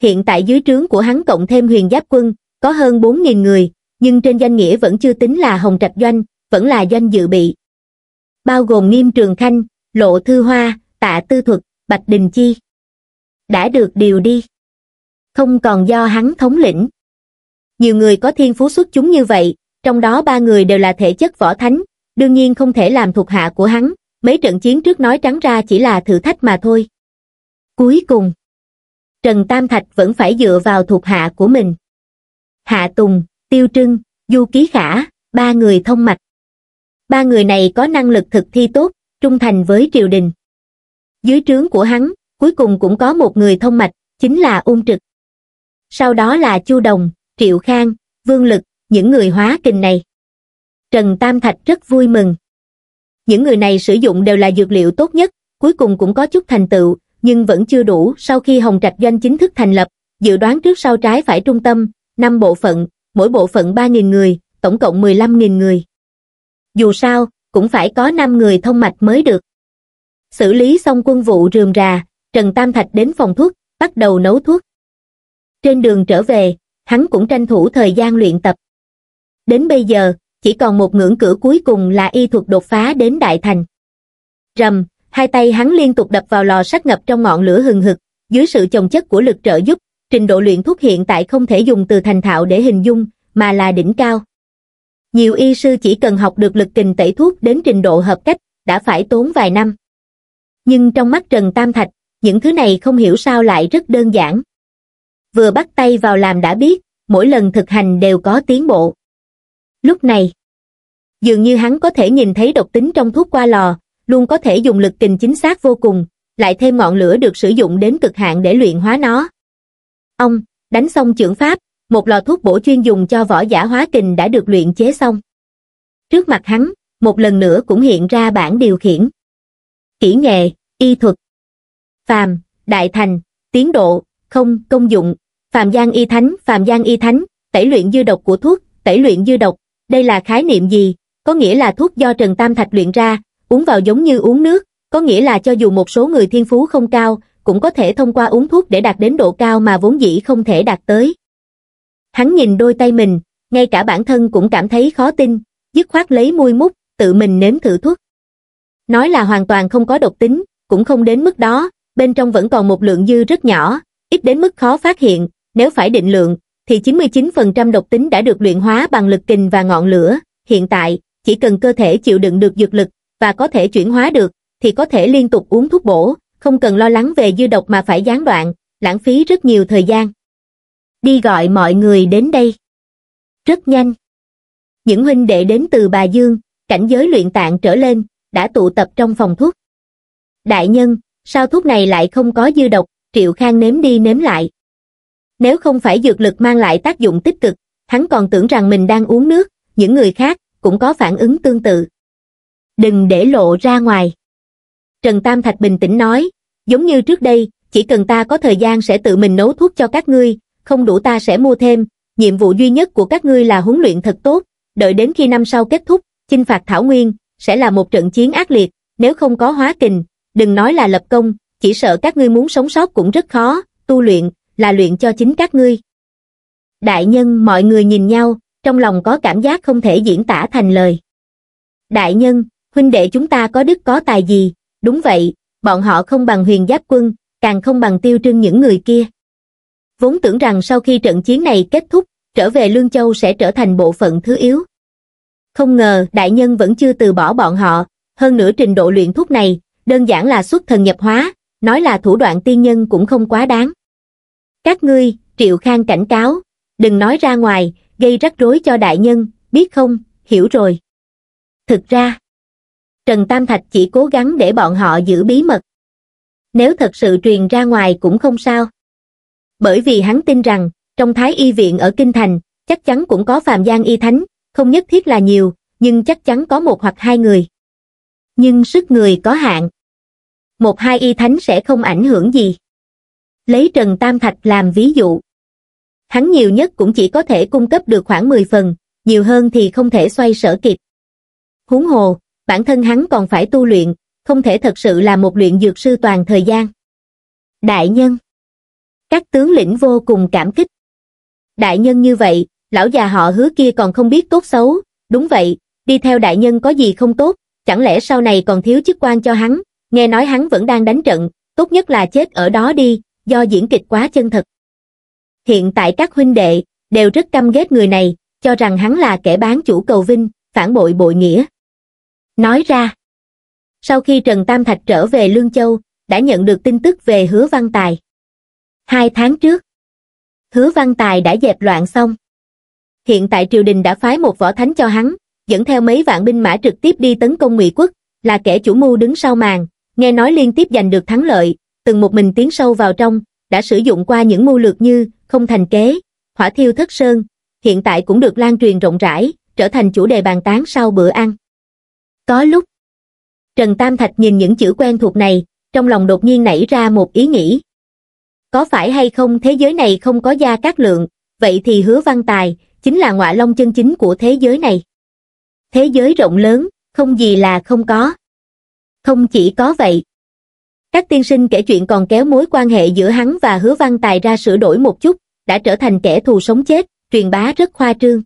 Hiện tại dưới trướng của hắn cộng thêm huyền giáp quân, có hơn 4.000 người, nhưng trên danh nghĩa vẫn chưa tính là Hồng Trạch Doanh, vẫn là doanh dự bị. Bao gồm Nghiêm Trường Khanh, Lộ Thư Hoa, Tạ Tư Thuật, Bạch Đình Chi. Đã được điều đi. Không còn do hắn thống lĩnh. Nhiều người có thiên phú xuất chúng như vậy, trong đó ba người đều là thể chất võ thánh, đương nhiên không thể làm thuộc hạ của hắn, mấy trận chiến trước nói trắng ra chỉ là thử thách mà thôi. Cuối cùng, Trần Tam Thạch vẫn phải dựa vào thuộc hạ của mình. Hạ Tùng, Tiêu Trưng, Du Ký Khả, ba người thông mạch. Ba người này có năng lực thực thi tốt, trung thành với triều đình. Dưới trướng của hắn, cuối cùng cũng có một người thông mạch, chính là Ung Trực. Sau đó là Chu Đồng, Triệu Khang, Vương Lực, những người hóa kình này. Trần Tam Thạch rất vui mừng. Những người này sử dụng đều là dược liệu tốt nhất, cuối cùng cũng có chút thành tựu, nhưng vẫn chưa đủ sau khi Hồng Trạch Doanh chính thức thành lập, dự đoán trước sau trái phải trung tâm, 5 bộ phận, mỗi bộ phận 3.000 người, tổng cộng 15.000 người. Dù sao, cũng phải có 5 người thông mạch mới được. Xử lý xong quân vụ rườm rà, Trần Tam Thạch đến phòng thuốc, bắt đầu nấu thuốc. Trên đường trở về, hắn cũng tranh thủ thời gian luyện tập. Đến bây giờ, chỉ còn một ngưỡng cửa cuối cùng là y thuật đột phá đến Đại Thành. Rầm, hai tay hắn liên tục đập vào lò sắt ngập trong ngọn lửa hừng hực, dưới sự chồng chất của lực trợ giúp, trình độ luyện thuốc hiện tại không thể dùng từ thành thạo để hình dung, mà là đỉnh cao. Nhiều y sư chỉ cần học được lực kình tẩy thuốc đến trình độ hợp cách, đã phải tốn vài năm. Nhưng trong mắt Trần Tam Thạch, những thứ này không hiểu sao lại rất đơn giản. Vừa bắt tay vào làm đã biết, mỗi lần thực hành đều có tiến bộ. Lúc này, dường như hắn có thể nhìn thấy độc tính trong thuốc qua lò, luôn có thể dùng lực kình chính xác vô cùng, lại thêm ngọn lửa được sử dụng đến cực hạn để luyện hóa nó. Ông, đánh xong trưởng pháp, một lò thuốc bổ chuyên dùng cho võ giả hóa kình đã được luyện chế xong. Trước mặt hắn, một lần nữa cũng hiện ra bản điều khiển. Kỹ nghệ y thuật. Phàm, đại thành, tiến độ, không, công dụng. Phàm gian y thánh, phàm gian y thánh, tẩy luyện dư độc của thuốc, tẩy luyện dư độc. Đây là khái niệm gì? Có nghĩa là thuốc do Trần Tam Thạch luyện ra, uống vào giống như uống nước, có nghĩa là cho dù một số người thiên phú không cao, cũng có thể thông qua uống thuốc để đạt đến độ cao mà vốn dĩ không thể đạt tới. Hắn nhìn đôi tay mình, ngay cả bản thân cũng cảm thấy khó tin, dứt khoát lấy môi mút, tự mình nếm thử thuốc. Nói là hoàn toàn không có độc tính, cũng không đến mức đó, bên trong vẫn còn một lượng dư rất nhỏ, ít đến mức khó phát hiện, nếu phải định lượng, thì 99% độc tính đã được luyện hóa bằng lực kình và ngọn lửa, hiện tại, chỉ cần cơ thể chịu đựng được dược lực, và có thể chuyển hóa được, thì có thể liên tục uống thuốc bổ, không cần lo lắng về dư độc mà phải gián đoạn, lãng phí rất nhiều thời gian. Đi gọi mọi người đến đây. Rất nhanh. Những huynh đệ đến từ Bà Dương, cảnh giới luyện tạng trở lên, đã tụ tập trong phòng thuốc. Đại nhân, sao thuốc này lại không có dư độc, Triệu Khang nếm đi nếm lại. Nếu không phải dược lực mang lại tác dụng tích cực, hắn còn tưởng rằng mình đang uống nước, những người khác cũng có phản ứng tương tự đừng để lộ ra ngoài. Trần Tam Thạch bình tĩnh nói, giống như trước đây, chỉ cần ta có thời gian sẽ tự mình nấu thuốc cho các ngươi, không đủ ta sẽ mua thêm, nhiệm vụ duy nhất của các ngươi là huấn luyện thật tốt, đợi đến khi năm sau kết thúc, chinh phạt Thảo Nguyên, sẽ là một trận chiến ác liệt, nếu không có hóa kình, đừng nói là lập công, chỉ sợ các ngươi muốn sống sót cũng rất khó, tu luyện, là luyện cho chính các ngươi. Đại nhân mọi người nhìn nhau, trong lòng có cảm giác không thể diễn tả thành lời. Đại nhân, huynh đệ chúng ta có đức có tài gì, đúng vậy, bọn họ không bằng huyền giáp quân, càng không bằng tiêu trưng những người kia. Vốn tưởng rằng sau khi trận chiến này kết thúc, trở về Lương Châu sẽ trở thành bộ phận thứ yếu. Không ngờ đại nhân vẫn chưa từ bỏ bọn họ, hơn nữa trình độ luyện thuốc này, đơn giản là xuất thần nhập hóa, nói là thủ đoạn tiên nhân cũng không quá đáng. Các ngươi, Triệu Khang cảnh cáo, đừng nói ra ngoài, gây rắc rối cho đại nhân, biết không, hiểu rồi. Thực ra, Trần Tam Thạch chỉ cố gắng để bọn họ giữ bí mật. Nếu thật sự truyền ra ngoài cũng không sao. Bởi vì hắn tin rằng, trong Thái Y Viện ở Kinh Thành, chắc chắn cũng có Phạm Giang y thánh, không nhất thiết là nhiều, nhưng chắc chắn có một hoặc hai người. Nhưng sức người có hạn. Một hai y thánh sẽ không ảnh hưởng gì. Lấy Trần Tam Thạch làm ví dụ. Hắn nhiều nhất cũng chỉ có thể cung cấp được khoảng 10 phần, nhiều hơn thì không thể xoay sở kịp. Huống hồ, bản thân hắn còn phải tu luyện, không thể thật sự là một luyện dược sư toàn thời gian. Đại nhân Các tướng lĩnh vô cùng cảm kích. Đại nhân như vậy, lão già họ hứa kia còn không biết tốt xấu, đúng vậy, đi theo đại nhân có gì không tốt, chẳng lẽ sau này còn thiếu chức quan cho hắn, nghe nói hắn vẫn đang đánh trận, tốt nhất là chết ở đó đi, do diễn kịch quá chân thật. Hiện tại các huynh đệ, đều rất căm ghét người này, cho rằng hắn là kẻ bán chủ cầu vinh, phản bội bội nghĩa nói ra sau khi trần tam thạch trở về lương châu đã nhận được tin tức về hứa văn tài hai tháng trước hứa văn tài đã dẹp loạn xong hiện tại triều đình đã phái một võ thánh cho hắn dẫn theo mấy vạn binh mã trực tiếp đi tấn công ngụy quốc là kẻ chủ mưu đứng sau màn nghe nói liên tiếp giành được thắng lợi từng một mình tiến sâu vào trong đã sử dụng qua những mưu lược như không thành kế hỏa thiêu thất sơn hiện tại cũng được lan truyền rộng rãi trở thành chủ đề bàn tán sau bữa ăn có lúc, Trần Tam Thạch nhìn những chữ quen thuộc này, trong lòng đột nhiên nảy ra một ý nghĩ. Có phải hay không thế giới này không có gia cát lượng, vậy thì hứa văn tài, chính là ngọa long chân chính của thế giới này. Thế giới rộng lớn, không gì là không có. Không chỉ có vậy. Các tiên sinh kể chuyện còn kéo mối quan hệ giữa hắn và hứa văn tài ra sửa đổi một chút, đã trở thành kẻ thù sống chết, truyền bá rất khoa trương.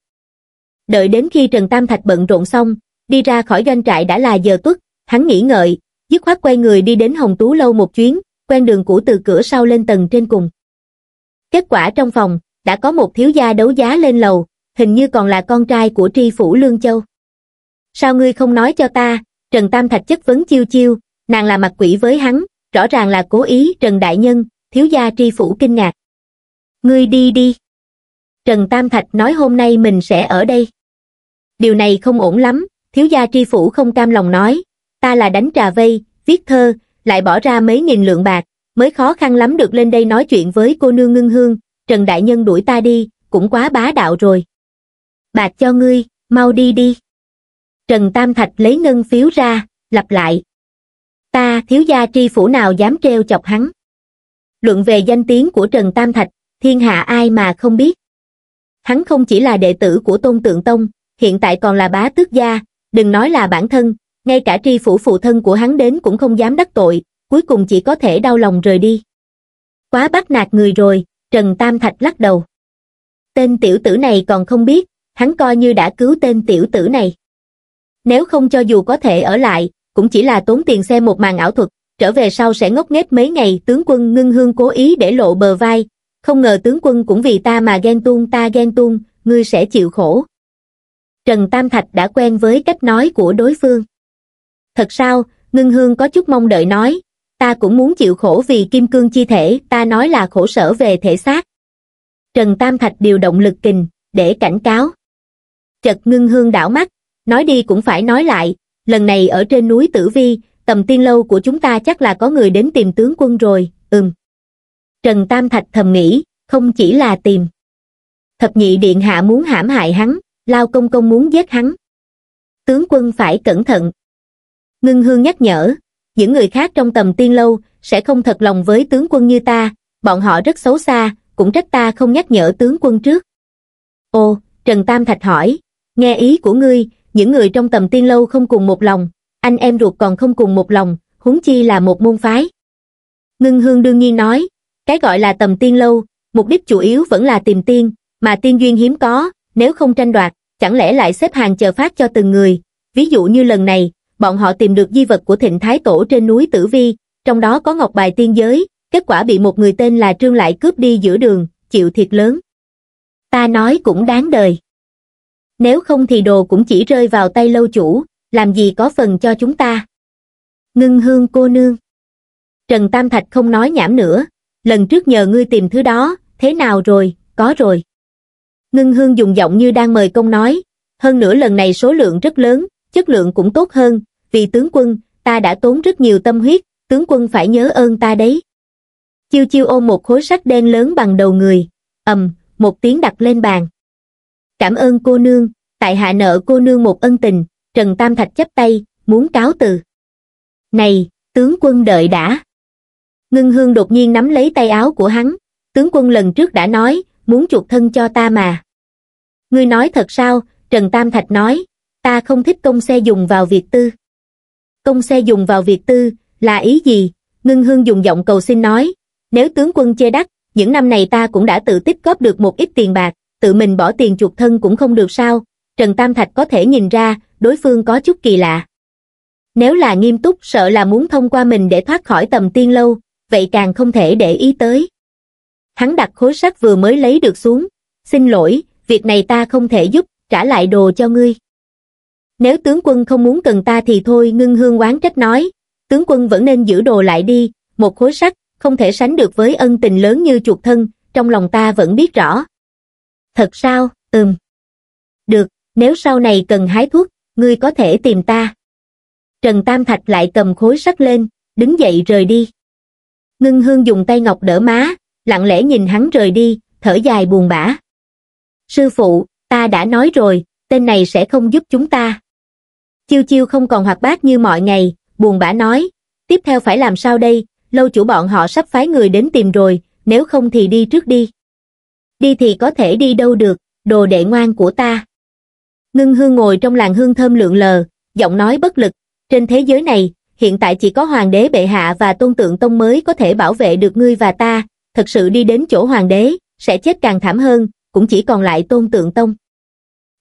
Đợi đến khi Trần Tam Thạch bận rộn xong, đi ra khỏi doanh trại đã là giờ tuất, hắn nghĩ ngợi, dứt khoát quay người đi đến Hồng Tú Lâu một chuyến, quen đường cũ từ cửa sau lên tầng trên cùng. Kết quả trong phòng, đã có một thiếu gia đấu giá lên lầu, hình như còn là con trai của tri phủ Lương Châu. Sao ngươi không nói cho ta, Trần Tam Thạch chất vấn chiêu chiêu, nàng là mặt quỷ với hắn, rõ ràng là cố ý Trần Đại Nhân, thiếu gia tri phủ kinh ngạc. Ngươi đi đi. Trần Tam Thạch nói hôm nay mình sẽ ở đây. Điều này không ổn lắm, thiếu gia tri phủ không cam lòng nói, ta là đánh trà vây, viết thơ, lại bỏ ra mấy nghìn lượng bạc, mới khó khăn lắm được lên đây nói chuyện với cô nương ngưng hương, Trần Đại Nhân đuổi ta đi, cũng quá bá đạo rồi. Bạc cho ngươi, mau đi đi. Trần Tam Thạch lấy ngân phiếu ra, lặp lại. Ta thiếu gia tri phủ nào dám treo chọc hắn. Luận về danh tiếng của Trần Tam Thạch, thiên hạ ai mà không biết. Hắn không chỉ là đệ tử của Tôn Tượng Tông, hiện tại còn là bá tước gia, Đừng nói là bản thân, ngay cả tri phủ phụ thân của hắn đến cũng không dám đắc tội, cuối cùng chỉ có thể đau lòng rời đi. Quá bắt nạt người rồi, Trần Tam Thạch lắc đầu. Tên tiểu tử này còn không biết, hắn coi như đã cứu tên tiểu tử này. Nếu không cho dù có thể ở lại, cũng chỉ là tốn tiền xem một màn ảo thuật, trở về sau sẽ ngốc nghếch mấy ngày tướng quân ngưng hương cố ý để lộ bờ vai, không ngờ tướng quân cũng vì ta mà ghen tuông ta ghen tuông, ngươi sẽ chịu khổ trần tam thạch đã quen với cách nói của đối phương thật sao ngưng hương có chút mong đợi nói ta cũng muốn chịu khổ vì kim cương chi thể ta nói là khổ sở về thể xác trần tam thạch điều động lực kình để cảnh cáo chợt ngưng hương đảo mắt nói đi cũng phải nói lại lần này ở trên núi tử vi tầm tiên lâu của chúng ta chắc là có người đến tìm tướng quân rồi ừm trần tam thạch thầm nghĩ không chỉ là tìm thập nhị điện hạ muốn hãm hại hắn lao công công muốn giết hắn tướng quân phải cẩn thận ngưng hương nhắc nhở những người khác trong tầm tiên lâu sẽ không thật lòng với tướng quân như ta bọn họ rất xấu xa cũng trách ta không nhắc nhở tướng quân trước ô trần tam thạch hỏi nghe ý của ngươi những người trong tầm tiên lâu không cùng một lòng anh em ruột còn không cùng một lòng huống chi là một môn phái ngưng hương đương nhiên nói cái gọi là tầm tiên lâu mục đích chủ yếu vẫn là tìm tiên mà tiên duyên hiếm có nếu không tranh đoạt chẳng lẽ lại xếp hàng chờ phát cho từng người. Ví dụ như lần này, bọn họ tìm được di vật của thịnh thái tổ trên núi Tử Vi, trong đó có ngọc bài tiên giới, kết quả bị một người tên là Trương lại cướp đi giữa đường, chịu thiệt lớn. Ta nói cũng đáng đời. Nếu không thì đồ cũng chỉ rơi vào tay lâu chủ, làm gì có phần cho chúng ta. Ngưng hương cô nương. Trần Tam Thạch không nói nhảm nữa, lần trước nhờ ngươi tìm thứ đó, thế nào rồi, có rồi. Ngưng Hương dùng giọng như đang mời công nói, hơn nữa lần này số lượng rất lớn, chất lượng cũng tốt hơn, vì tướng quân, ta đã tốn rất nhiều tâm huyết, tướng quân phải nhớ ơn ta đấy. Chiêu chiêu ôm một khối sắt đen lớn bằng đầu người, ầm, một tiếng đặt lên bàn. Cảm ơn cô nương, tại hạ nợ cô nương một ân tình, Trần Tam Thạch chấp tay, muốn cáo từ. Này, tướng quân đợi đã. Ngưng Hương đột nhiên nắm lấy tay áo của hắn, tướng quân lần trước đã nói, muốn chuộc thân cho ta mà. Ngươi nói thật sao, Trần Tam Thạch nói, ta không thích công xe dùng vào việc tư. Công xe dùng vào việc tư, là ý gì? Ngưng Hương dùng giọng cầu xin nói, nếu tướng quân chê đắt, những năm này ta cũng đã tự tích góp được một ít tiền bạc, tự mình bỏ tiền chuộc thân cũng không được sao. Trần Tam Thạch có thể nhìn ra, đối phương có chút kỳ lạ. Nếu là nghiêm túc sợ là muốn thông qua mình để thoát khỏi tầm tiên lâu, vậy càng không thể để ý tới hắn đặt khối sắt vừa mới lấy được xuống. Xin lỗi, việc này ta không thể giúp, trả lại đồ cho ngươi. Nếu tướng quân không muốn cần ta thì thôi ngưng hương quán trách nói, tướng quân vẫn nên giữ đồ lại đi, một khối sắt, không thể sánh được với ân tình lớn như chuột thân, trong lòng ta vẫn biết rõ. Thật sao, ừm. Được, nếu sau này cần hái thuốc, ngươi có thể tìm ta. Trần Tam Thạch lại cầm khối sắt lên, đứng dậy rời đi. Ngưng hương dùng tay ngọc đỡ má, lặng lẽ nhìn hắn rời đi, thở dài buồn bã. Sư phụ, ta đã nói rồi, tên này sẽ không giúp chúng ta. Chiêu chiêu không còn hoạt bát như mọi ngày, buồn bã nói, tiếp theo phải làm sao đây, lâu chủ bọn họ sắp phái người đến tìm rồi, nếu không thì đi trước đi. Đi thì có thể đi đâu được, đồ đệ ngoan của ta. Ngưng hương ngồi trong làng hương thơm lượn lờ, giọng nói bất lực, trên thế giới này, hiện tại chỉ có hoàng đế bệ hạ và tôn tượng tông mới có thể bảo vệ được ngươi và ta, thật sự đi đến chỗ hoàng đế, sẽ chết càng thảm hơn, cũng chỉ còn lại tôn tượng tông.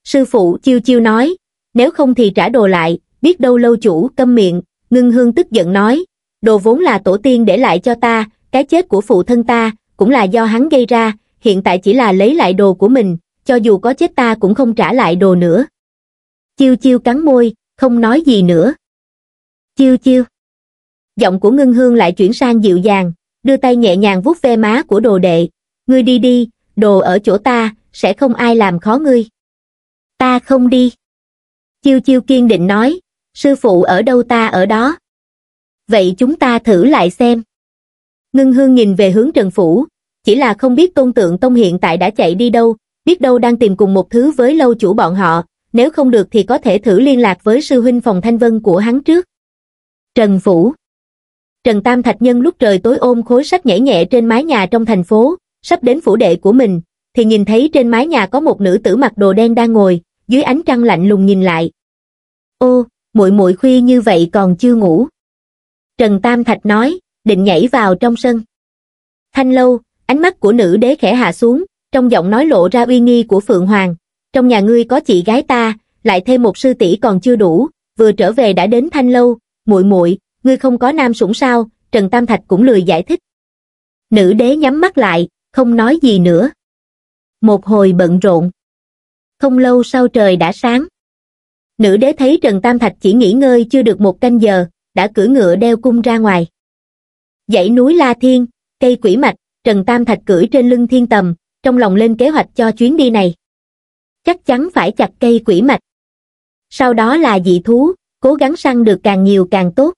Sư phụ chiêu chiêu nói, nếu không thì trả đồ lại, biết đâu lâu chủ câm miệng, ngưng hương tức giận nói, đồ vốn là tổ tiên để lại cho ta, cái chết của phụ thân ta, cũng là do hắn gây ra, hiện tại chỉ là lấy lại đồ của mình, cho dù có chết ta cũng không trả lại đồ nữa. Chiêu chiêu cắn môi, không nói gì nữa. Chiêu chiêu. Giọng của ngưng hương lại chuyển sang dịu dàng, đưa tay nhẹ nhàng vuốt ve má của đồ đệ, ngươi đi đi, đồ ở chỗ ta, sẽ không ai làm khó ngươi. Ta không đi. Chiêu chiêu kiên định nói, sư phụ ở đâu ta ở đó. Vậy chúng ta thử lại xem. Ngưng hương nhìn về hướng Trần Phủ, chỉ là không biết tôn tượng tông hiện tại đã chạy đi đâu, biết đâu đang tìm cùng một thứ với lâu chủ bọn họ, nếu không được thì có thể thử liên lạc với sư huynh phòng thanh vân của hắn trước. Trần Phủ Trần Tam Thạch Nhân lúc trời tối ôm khối sách nhảy nhẹ trên mái nhà trong thành phố, sắp đến phủ đệ của mình, thì nhìn thấy trên mái nhà có một nữ tử mặc đồ đen đang ngồi, dưới ánh trăng lạnh lùng nhìn lại. Ô, muội muội khuya như vậy còn chưa ngủ. Trần Tam Thạch nói, định nhảy vào trong sân. Thanh lâu, ánh mắt của nữ đế khẽ hạ xuống, trong giọng nói lộ ra uy nghi của Phượng Hoàng. Trong nhà ngươi có chị gái ta, lại thêm một sư tỷ còn chưa đủ, vừa trở về đã đến thanh lâu, muội muội ngươi không có nam sủng sao, Trần Tam Thạch cũng lười giải thích. Nữ đế nhắm mắt lại, không nói gì nữa. Một hồi bận rộn. Không lâu sau trời đã sáng. Nữ đế thấy Trần Tam Thạch chỉ nghỉ ngơi chưa được một canh giờ, đã cưỡi ngựa đeo cung ra ngoài. Dãy núi La Thiên, cây quỷ mạch, Trần Tam Thạch cưỡi trên lưng thiên tầm, trong lòng lên kế hoạch cho chuyến đi này. Chắc chắn phải chặt cây quỷ mạch. Sau đó là dị thú, cố gắng săn được càng nhiều càng tốt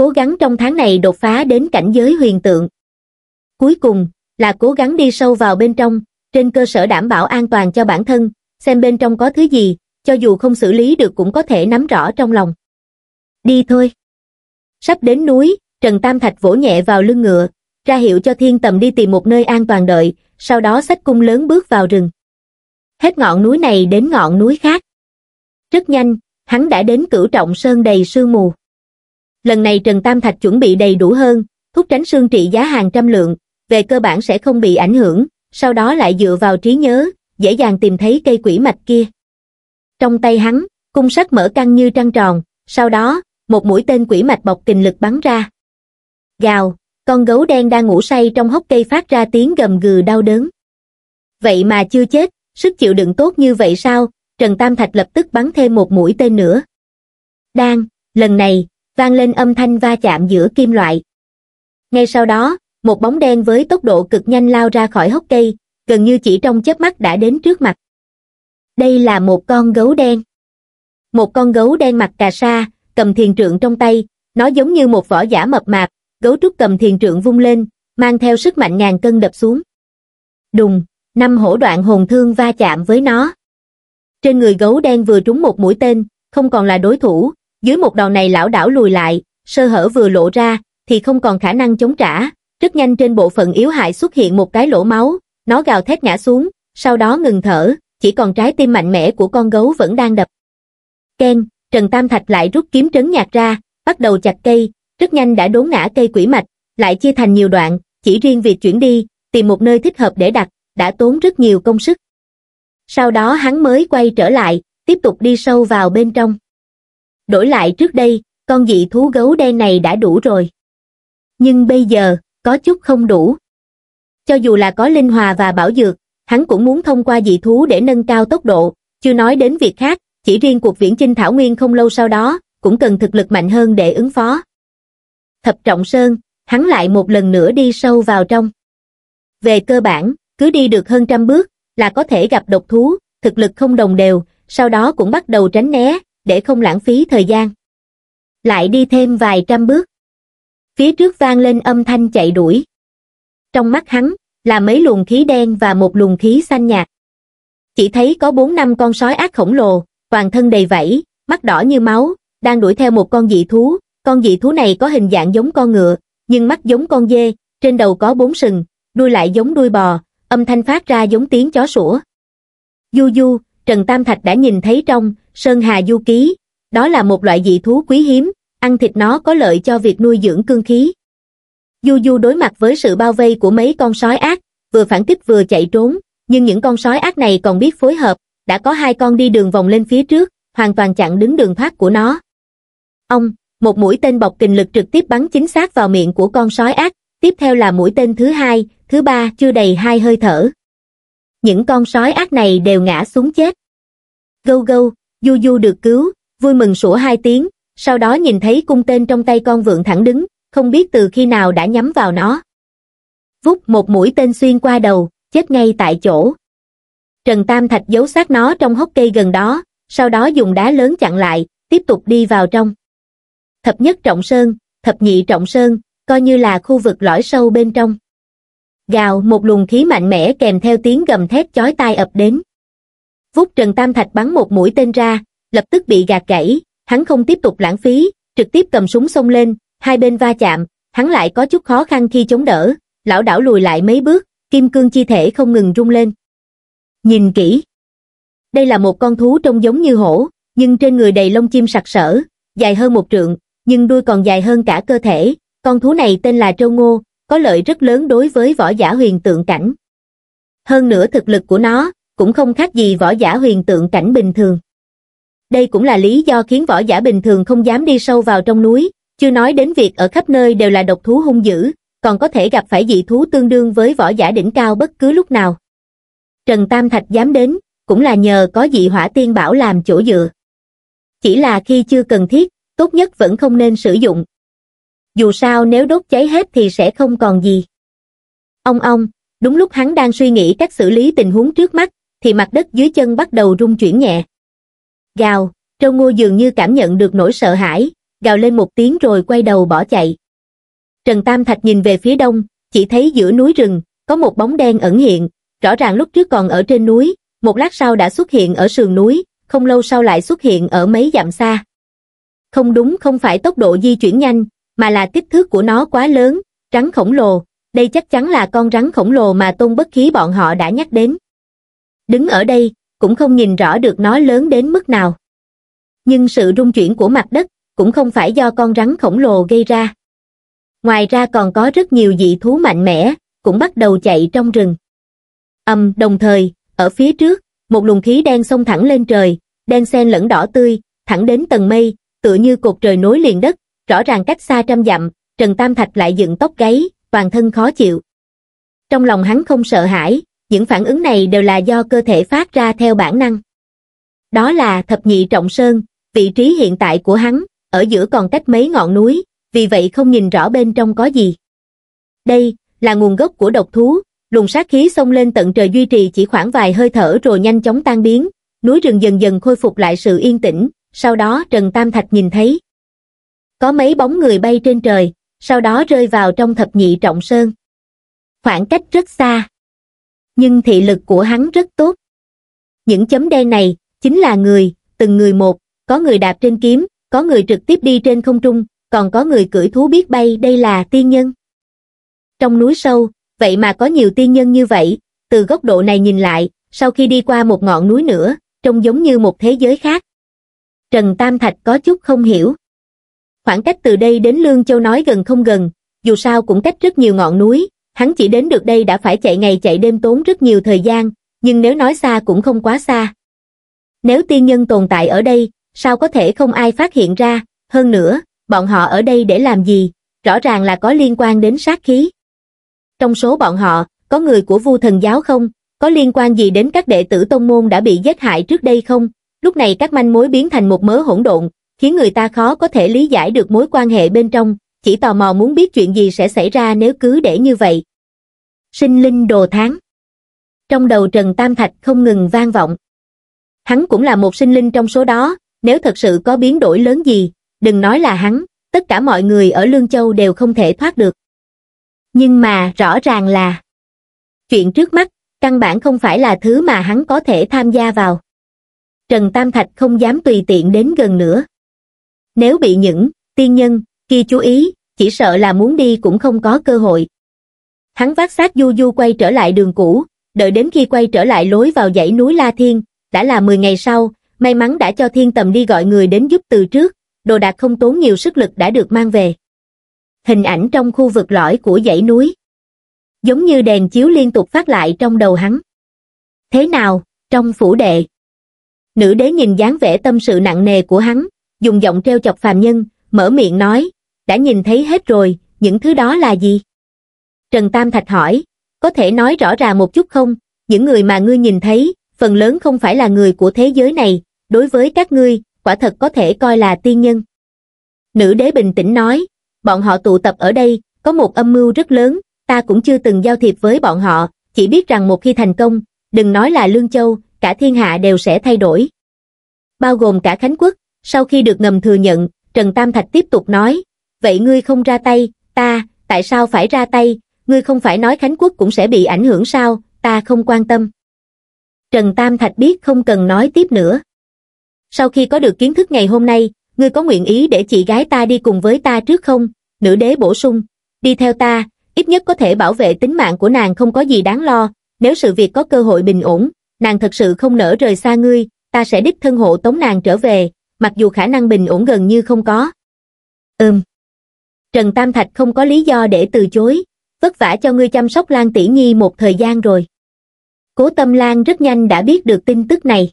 cố gắng trong tháng này đột phá đến cảnh giới huyền tượng. Cuối cùng, là cố gắng đi sâu vào bên trong, trên cơ sở đảm bảo an toàn cho bản thân, xem bên trong có thứ gì, cho dù không xử lý được cũng có thể nắm rõ trong lòng. Đi thôi. Sắp đến núi, Trần Tam Thạch vỗ nhẹ vào lưng ngựa, ra hiệu cho thiên tầm đi tìm một nơi an toàn đợi, sau đó sách cung lớn bước vào rừng. Hết ngọn núi này đến ngọn núi khác. Rất nhanh, hắn đã đến cửu trọng sơn đầy sương mù lần này Trần Tam Thạch chuẩn bị đầy đủ hơn, thuốc tránh xương trị giá hàng trăm lượng, về cơ bản sẽ không bị ảnh hưởng, sau đó lại dựa vào trí nhớ, dễ dàng tìm thấy cây quỷ mạch kia. Trong tay hắn, cung sắt mở căng như trăng tròn, sau đó, một mũi tên quỷ mạch bọc kình lực bắn ra. Gào, con gấu đen đang ngủ say trong hốc cây phát ra tiếng gầm gừ đau đớn. Vậy mà chưa chết, sức chịu đựng tốt như vậy sao? Trần Tam Thạch lập tức bắn thêm một mũi tên nữa. Đang, lần này, vang lên âm thanh va chạm giữa kim loại. Ngay sau đó, một bóng đen với tốc độ cực nhanh lao ra khỏi hốc cây, gần như chỉ trong chớp mắt đã đến trước mặt. Đây là một con gấu đen. Một con gấu đen mặc cà sa, cầm thiền trượng trong tay, nó giống như một vỏ giả mập mạp, gấu trúc cầm thiền trượng vung lên, mang theo sức mạnh ngàn cân đập xuống. Đùng, năm hổ đoạn hồn thương va chạm với nó. Trên người gấu đen vừa trúng một mũi tên, không còn là đối thủ, dưới một đòn này lão đảo lùi lại, sơ hở vừa lộ ra, thì không còn khả năng chống trả. Rất nhanh trên bộ phận yếu hại xuất hiện một cái lỗ máu, nó gào thét ngã xuống, sau đó ngừng thở, chỉ còn trái tim mạnh mẽ của con gấu vẫn đang đập. Ken, Trần Tam Thạch lại rút kiếm trấn nhạt ra, bắt đầu chặt cây, rất nhanh đã đốn ngã cây quỷ mạch, lại chia thành nhiều đoạn, chỉ riêng việc chuyển đi, tìm một nơi thích hợp để đặt, đã tốn rất nhiều công sức. Sau đó hắn mới quay trở lại, tiếp tục đi sâu vào bên trong đổi lại trước đây, con dị thú gấu đen này đã đủ rồi. Nhưng bây giờ, có chút không đủ. Cho dù là có linh hòa và bảo dược, hắn cũng muốn thông qua dị thú để nâng cao tốc độ, chưa nói đến việc khác, chỉ riêng cuộc viễn chinh Thảo Nguyên không lâu sau đó, cũng cần thực lực mạnh hơn để ứng phó. Thập Trọng Sơn, hắn lại một lần nữa đi sâu vào trong. Về cơ bản, cứ đi được hơn trăm bước, là có thể gặp độc thú, thực lực không đồng đều, sau đó cũng bắt đầu tránh né, để không lãng phí thời gian. Lại đi thêm vài trăm bước. Phía trước vang lên âm thanh chạy đuổi. Trong mắt hắn, là mấy luồng khí đen và một luồng khí xanh nhạt. Chỉ thấy có bốn năm con sói ác khổng lồ, toàn thân đầy vẫy, mắt đỏ như máu, đang đuổi theo một con dị thú. Con dị thú này có hình dạng giống con ngựa, nhưng mắt giống con dê, trên đầu có bốn sừng, đuôi lại giống đuôi bò, âm thanh phát ra giống tiếng chó sủa. Du du, Trần Tam Thạch đã nhìn thấy trong, Sơn Hà Du Ký. Đó là một loại dị thú quý hiếm, ăn thịt nó có lợi cho việc nuôi dưỡng cương khí. Du Du đối mặt với sự bao vây của mấy con sói ác, vừa phản kích vừa chạy trốn, nhưng những con sói ác này còn biết phối hợp, đã có hai con đi đường vòng lên phía trước, hoàn toàn chặn đứng đường thoát của nó. Ông, một mũi tên bọc kình lực trực tiếp bắn chính xác vào miệng của con sói ác, tiếp theo là mũi tên thứ hai, thứ ba chưa đầy hai hơi thở. Những con sói ác này đều ngã xuống chết. Gâu gâu, Du Du được cứu, vui mừng sủa hai tiếng, sau đó nhìn thấy cung tên trong tay con vượng thẳng đứng, không biết từ khi nào đã nhắm vào nó. Vút một mũi tên xuyên qua đầu, chết ngay tại chỗ. Trần Tam Thạch giấu xác nó trong hốc cây gần đó, sau đó dùng đá lớn chặn lại, tiếp tục đi vào trong. Thập nhất trọng sơn, thập nhị trọng sơn, coi như là khu vực lõi sâu bên trong. Gào một luồng khí mạnh mẽ kèm theo tiếng gầm thét chói tai ập đến vút trần tam thạch bắn một mũi tên ra lập tức bị gạt gãy hắn không tiếp tục lãng phí trực tiếp cầm súng xông lên hai bên va chạm hắn lại có chút khó khăn khi chống đỡ lão đảo lùi lại mấy bước kim cương chi thể không ngừng rung lên nhìn kỹ đây là một con thú trông giống như hổ nhưng trên người đầy lông chim sặc sỡ dài hơn một trượng nhưng đuôi còn dài hơn cả cơ thể con thú này tên là trâu ngô có lợi rất lớn đối với võ giả huyền tượng cảnh hơn nữa thực lực của nó cũng không khác gì võ giả huyền tượng cảnh bình thường. Đây cũng là lý do khiến võ giả bình thường không dám đi sâu vào trong núi, chưa nói đến việc ở khắp nơi đều là độc thú hung dữ, còn có thể gặp phải dị thú tương đương với võ giả đỉnh cao bất cứ lúc nào. Trần Tam Thạch dám đến, cũng là nhờ có dị hỏa tiên bảo làm chỗ dựa. Chỉ là khi chưa cần thiết, tốt nhất vẫn không nên sử dụng. Dù sao nếu đốt cháy hết thì sẽ không còn gì. Ông ông, đúng lúc hắn đang suy nghĩ cách xử lý tình huống trước mắt, thì mặt đất dưới chân bắt đầu rung chuyển nhẹ. Gào, trâu ngô dường như cảm nhận được nỗi sợ hãi, gào lên một tiếng rồi quay đầu bỏ chạy. Trần Tam Thạch nhìn về phía đông, chỉ thấy giữa núi rừng, có một bóng đen ẩn hiện, rõ ràng lúc trước còn ở trên núi, một lát sau đã xuất hiện ở sườn núi, không lâu sau lại xuất hiện ở mấy dặm xa. Không đúng không phải tốc độ di chuyển nhanh, mà là kích thước của nó quá lớn, rắn khổng lồ, đây chắc chắn là con rắn khổng lồ mà tôn bất khí bọn họ đã nhắc đến đứng ở đây cũng không nhìn rõ được nó lớn đến mức nào nhưng sự rung chuyển của mặt đất cũng không phải do con rắn khổng lồ gây ra ngoài ra còn có rất nhiều dị thú mạnh mẽ cũng bắt đầu chạy trong rừng âm đồng thời ở phía trước một luồng khí đen xông thẳng lên trời đen xen lẫn đỏ tươi thẳng đến tầng mây tựa như cột trời nối liền đất rõ ràng cách xa trăm dặm trần tam thạch lại dựng tóc gáy toàn thân khó chịu trong lòng hắn không sợ hãi những phản ứng này đều là do cơ thể phát ra theo bản năng. Đó là thập nhị trọng sơn, vị trí hiện tại của hắn, ở giữa còn cách mấy ngọn núi, vì vậy không nhìn rõ bên trong có gì. Đây là nguồn gốc của độc thú, luồng sát khí xông lên tận trời duy trì chỉ khoảng vài hơi thở rồi nhanh chóng tan biến, núi rừng dần dần khôi phục lại sự yên tĩnh, sau đó Trần Tam Thạch nhìn thấy. Có mấy bóng người bay trên trời, sau đó rơi vào trong thập nhị trọng sơn. Khoảng cách rất xa nhưng thị lực của hắn rất tốt. Những chấm đen này chính là người, từng người một, có người đạp trên kiếm, có người trực tiếp đi trên không trung, còn có người cưỡi thú biết bay đây là tiên nhân. Trong núi sâu, vậy mà có nhiều tiên nhân như vậy, từ góc độ này nhìn lại, sau khi đi qua một ngọn núi nữa, trông giống như một thế giới khác. Trần Tam Thạch có chút không hiểu. Khoảng cách từ đây đến Lương Châu nói gần không gần, dù sao cũng cách rất nhiều ngọn núi, hắn chỉ đến được đây đã phải chạy ngày chạy đêm tốn rất nhiều thời gian, nhưng nếu nói xa cũng không quá xa. Nếu tiên nhân tồn tại ở đây, sao có thể không ai phát hiện ra, hơn nữa, bọn họ ở đây để làm gì, rõ ràng là có liên quan đến sát khí. Trong số bọn họ, có người của vu thần giáo không, có liên quan gì đến các đệ tử tông môn đã bị giết hại trước đây không, lúc này các manh mối biến thành một mớ hỗn độn, khiến người ta khó có thể lý giải được mối quan hệ bên trong, chỉ tò mò muốn biết chuyện gì sẽ xảy ra nếu cứ để như vậy sinh linh đồ tháng. Trong đầu Trần Tam Thạch không ngừng vang vọng. Hắn cũng là một sinh linh trong số đó, nếu thật sự có biến đổi lớn gì, đừng nói là hắn, tất cả mọi người ở Lương Châu đều không thể thoát được. Nhưng mà rõ ràng là chuyện trước mắt, căn bản không phải là thứ mà hắn có thể tham gia vào. Trần Tam Thạch không dám tùy tiện đến gần nữa. Nếu bị những tiên nhân kia chú ý, chỉ sợ là muốn đi cũng không có cơ hội hắn vác xác du du quay trở lại đường cũ, đợi đến khi quay trở lại lối vào dãy núi La Thiên, đã là 10 ngày sau, may mắn đã cho Thiên Tầm đi gọi người đến giúp từ trước, đồ đạc không tốn nhiều sức lực đã được mang về. Hình ảnh trong khu vực lõi của dãy núi. Giống như đèn chiếu liên tục phát lại trong đầu hắn. Thế nào, trong phủ đệ? Nữ đế nhìn dáng vẻ tâm sự nặng nề của hắn, dùng giọng treo chọc phàm nhân, mở miệng nói, đã nhìn thấy hết rồi, những thứ đó là gì? Trần Tam Thạch hỏi, có thể nói rõ ràng một chút không, những người mà ngươi nhìn thấy, phần lớn không phải là người của thế giới này, đối với các ngươi, quả thật có thể coi là tiên nhân. Nữ đế bình tĩnh nói, bọn họ tụ tập ở đây, có một âm mưu rất lớn, ta cũng chưa từng giao thiệp với bọn họ, chỉ biết rằng một khi thành công, đừng nói là Lương Châu, cả thiên hạ đều sẽ thay đổi. Bao gồm cả Khánh Quốc, sau khi được ngầm thừa nhận, Trần Tam Thạch tiếp tục nói, vậy ngươi không ra tay, ta, tại sao phải ra tay, ngươi không phải nói Khánh Quốc cũng sẽ bị ảnh hưởng sao, ta không quan tâm. Trần Tam Thạch biết không cần nói tiếp nữa. Sau khi có được kiến thức ngày hôm nay, ngươi có nguyện ý để chị gái ta đi cùng với ta trước không? Nữ đế bổ sung, đi theo ta, ít nhất có thể bảo vệ tính mạng của nàng không có gì đáng lo, nếu sự việc có cơ hội bình ổn, nàng thật sự không nỡ rời xa ngươi, ta sẽ đích thân hộ tống nàng trở về, mặc dù khả năng bình ổn gần như không có. Ừm. Trần Tam Thạch không có lý do để từ chối, vất vả cho ngươi chăm sóc Lan Tỷ Nhi một thời gian rồi. Cố Tâm Lan rất nhanh đã biết được tin tức này.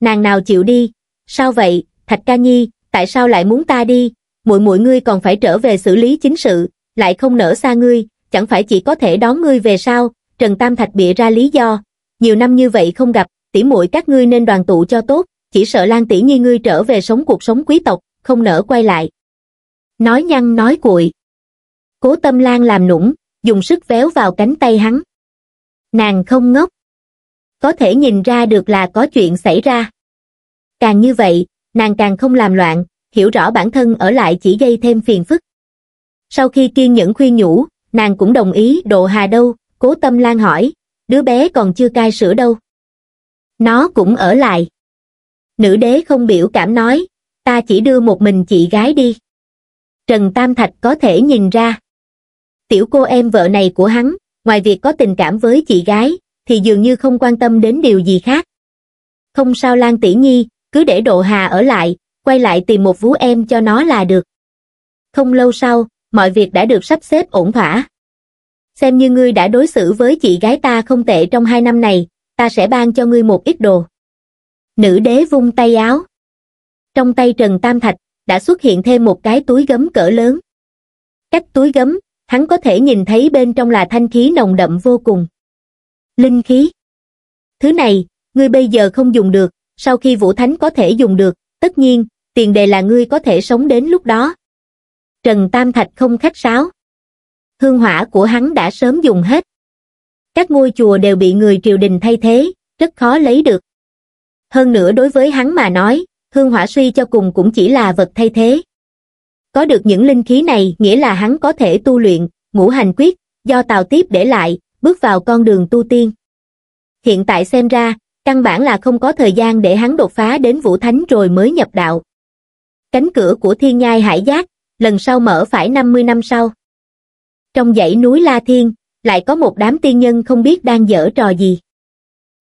Nàng nào chịu đi, sao vậy, Thạch Ca Nhi, tại sao lại muốn ta đi, muội muội ngươi còn phải trở về xử lý chính sự, lại không nở xa ngươi, chẳng phải chỉ có thể đón ngươi về sao? Trần Tam Thạch bịa ra lý do, nhiều năm như vậy không gặp, tỷ muội các ngươi nên đoàn tụ cho tốt, chỉ sợ Lan tỷ nhi ngươi trở về sống cuộc sống quý tộc, không nỡ quay lại. Nói nhăn nói cuội cố tâm lan làm nũng dùng sức véo vào cánh tay hắn nàng không ngốc có thể nhìn ra được là có chuyện xảy ra càng như vậy nàng càng không làm loạn hiểu rõ bản thân ở lại chỉ gây thêm phiền phức sau khi kiên nhẫn khuyên nhủ nàng cũng đồng ý độ hà đâu cố tâm lan hỏi đứa bé còn chưa cai sữa đâu nó cũng ở lại nữ đế không biểu cảm nói ta chỉ đưa một mình chị gái đi trần tam thạch có thể nhìn ra tiểu cô em vợ này của hắn ngoài việc có tình cảm với chị gái thì dường như không quan tâm đến điều gì khác không sao lan tỷ nhi cứ để độ hà ở lại quay lại tìm một vú em cho nó là được không lâu sau mọi việc đã được sắp xếp ổn thỏa xem như ngươi đã đối xử với chị gái ta không tệ trong hai năm này ta sẽ ban cho ngươi một ít đồ nữ đế vung tay áo trong tay trần tam thạch đã xuất hiện thêm một cái túi gấm cỡ lớn cách túi gấm hắn có thể nhìn thấy bên trong là thanh khí nồng đậm vô cùng. Linh khí Thứ này, ngươi bây giờ không dùng được, sau khi Vũ Thánh có thể dùng được, tất nhiên, tiền đề là ngươi có thể sống đến lúc đó. Trần Tam Thạch không khách sáo. Hương hỏa của hắn đã sớm dùng hết. Các ngôi chùa đều bị người triều đình thay thế, rất khó lấy được. Hơn nữa đối với hắn mà nói, hương hỏa suy cho cùng cũng chỉ là vật thay thế. Có được những linh khí này nghĩa là hắn có thể tu luyện, ngũ hành quyết, do Tào Tiếp để lại, bước vào con đường tu tiên. Hiện tại xem ra, căn bản là không có thời gian để hắn đột phá đến Vũ Thánh rồi mới nhập đạo. Cánh cửa của thiên nhai hải giác, lần sau mở phải 50 năm sau. Trong dãy núi La Thiên, lại có một đám tiên nhân không biết đang dở trò gì.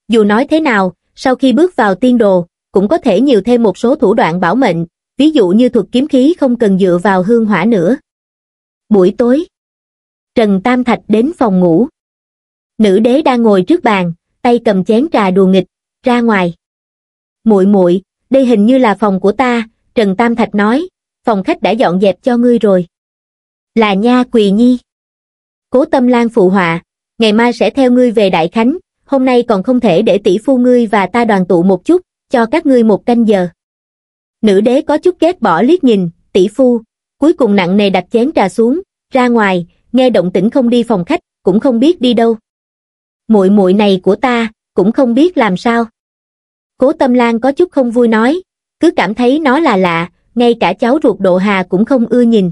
Dù nói thế nào, sau khi bước vào tiên đồ, cũng có thể nhiều thêm một số thủ đoạn bảo mệnh, ví dụ như thuật kiếm khí không cần dựa vào hương hỏa nữa. Buổi tối, Trần Tam Thạch đến phòng ngủ. Nữ đế đang ngồi trước bàn, tay cầm chén trà đùa nghịch, ra ngoài. muội muội đây hình như là phòng của ta, Trần Tam Thạch nói, phòng khách đã dọn dẹp cho ngươi rồi. Là nha Quỳ Nhi. Cố Tâm Lan phụ họa, ngày mai sẽ theo ngươi về Đại Khánh, hôm nay còn không thể để tỷ phu ngươi và ta đoàn tụ một chút, cho các ngươi một canh giờ. Nữ đế có chút ghét bỏ liếc nhìn, tỷ phu, cuối cùng nặng nề đặt chén trà xuống, ra ngoài, nghe động tĩnh không đi phòng khách, cũng không biết đi đâu. Muội muội này của ta, cũng không biết làm sao. Cố Tâm Lan có chút không vui nói, cứ cảm thấy nó là lạ, ngay cả cháu ruột Độ Hà cũng không ưa nhìn.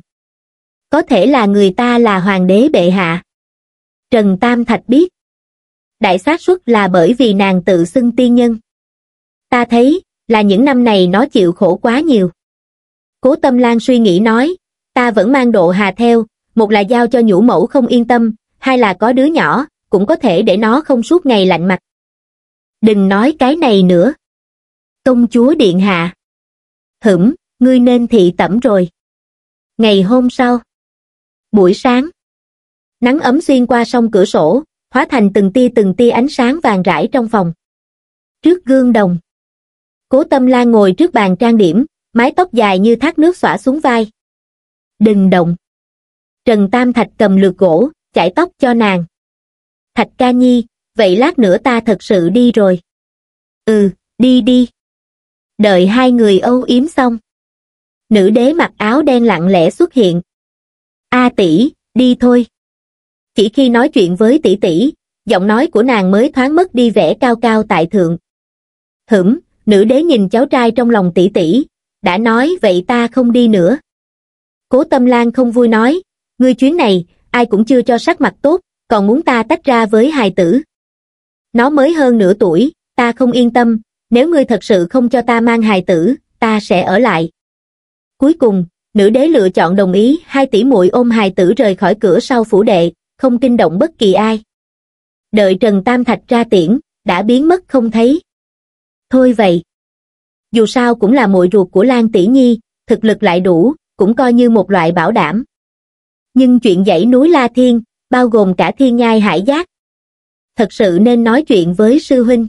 Có thể là người ta là hoàng đế bệ hạ. Trần Tam Thạch biết. Đại xác suất là bởi vì nàng tự xưng tiên nhân. Ta thấy, là những năm này nó chịu khổ quá nhiều cố tâm lan suy nghĩ nói ta vẫn mang độ hà theo một là giao cho nhũ mẫu không yên tâm hai là có đứa nhỏ cũng có thể để nó không suốt ngày lạnh mặt đừng nói cái này nữa công chúa điện hạ hửm ngươi nên thị tẩm rồi ngày hôm sau buổi sáng nắng ấm xuyên qua sông cửa sổ hóa thành từng tia từng tia ánh sáng vàng rải trong phòng trước gương đồng Cố Tâm Lan ngồi trước bàn trang điểm, mái tóc dài như thác nước xõa xuống vai. Đừng động. Trần Tam Thạch cầm lược gỗ, chải tóc cho nàng. Thạch ca nhi, vậy lát nữa ta thật sự đi rồi. Ừ, đi đi. Đợi hai người âu yếm xong. Nữ đế mặc áo đen lặng lẽ xuất hiện. A tỷ, đi thôi. Chỉ khi nói chuyện với tỷ tỷ, giọng nói của nàng mới thoáng mất đi vẻ cao cao tại thượng. Hửm, nữ đế nhìn cháu trai trong lòng tỷ tỷ đã nói vậy ta không đi nữa cố tâm lan không vui nói ngươi chuyến này ai cũng chưa cho sắc mặt tốt còn muốn ta tách ra với hài tử nó mới hơn nửa tuổi ta không yên tâm nếu ngươi thật sự không cho ta mang hài tử ta sẽ ở lại cuối cùng nữ đế lựa chọn đồng ý hai tỷ muội ôm hài tử rời khỏi cửa sau phủ đệ không kinh động bất kỳ ai đợi trần tam thạch ra tiễn đã biến mất không thấy thôi vậy dù sao cũng là muội ruột của lan tỷ nhi thực lực lại đủ cũng coi như một loại bảo đảm nhưng chuyện dãy núi la thiên bao gồm cả thiên nhai hải giác thật sự nên nói chuyện với sư huynh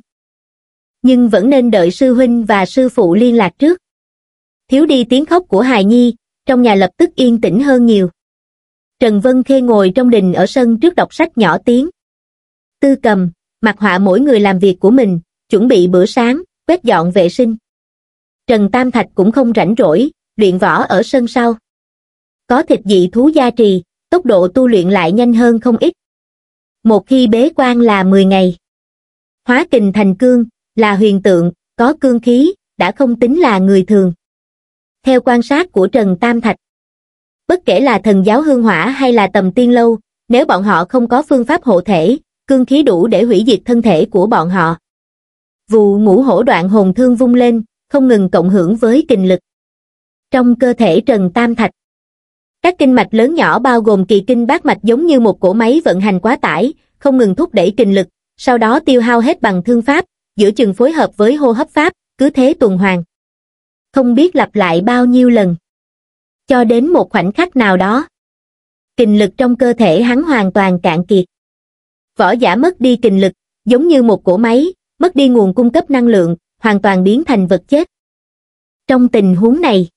nhưng vẫn nên đợi sư huynh và sư phụ liên lạc trước thiếu đi tiếng khóc của hài nhi trong nhà lập tức yên tĩnh hơn nhiều trần vân khê ngồi trong đình ở sân trước đọc sách nhỏ tiếng tư cầm mặc họa mỗi người làm việc của mình chuẩn bị bữa sáng quét dọn vệ sinh. Trần Tam Thạch cũng không rảnh rỗi, luyện võ ở sân sau. Có thịt dị thú gia trì, tốc độ tu luyện lại nhanh hơn không ít. Một khi bế quan là 10 ngày. Hóa kình thành cương, là huyền tượng, có cương khí, đã không tính là người thường. Theo quan sát của Trần Tam Thạch, bất kể là thần giáo hương hỏa hay là tầm tiên lâu, nếu bọn họ không có phương pháp hộ thể, cương khí đủ để hủy diệt thân thể của bọn họ. Vụ ngũ hổ đoạn hồn thương vung lên, không ngừng cộng hưởng với kình lực. Trong cơ thể Trần Tam Thạch, các kinh mạch lớn nhỏ bao gồm kỳ kinh bát mạch giống như một cỗ máy vận hành quá tải, không ngừng thúc đẩy kình lực, sau đó tiêu hao hết bằng thương pháp, giữa chừng phối hợp với hô hấp pháp, cứ thế tuần hoàn. Không biết lặp lại bao nhiêu lần. Cho đến một khoảnh khắc nào đó, kình lực trong cơ thể hắn hoàn toàn cạn kiệt. Võ giả mất đi kình lực, giống như một cỗ máy, mất đi nguồn cung cấp năng lượng, hoàn toàn biến thành vật chết. Trong tình huống này,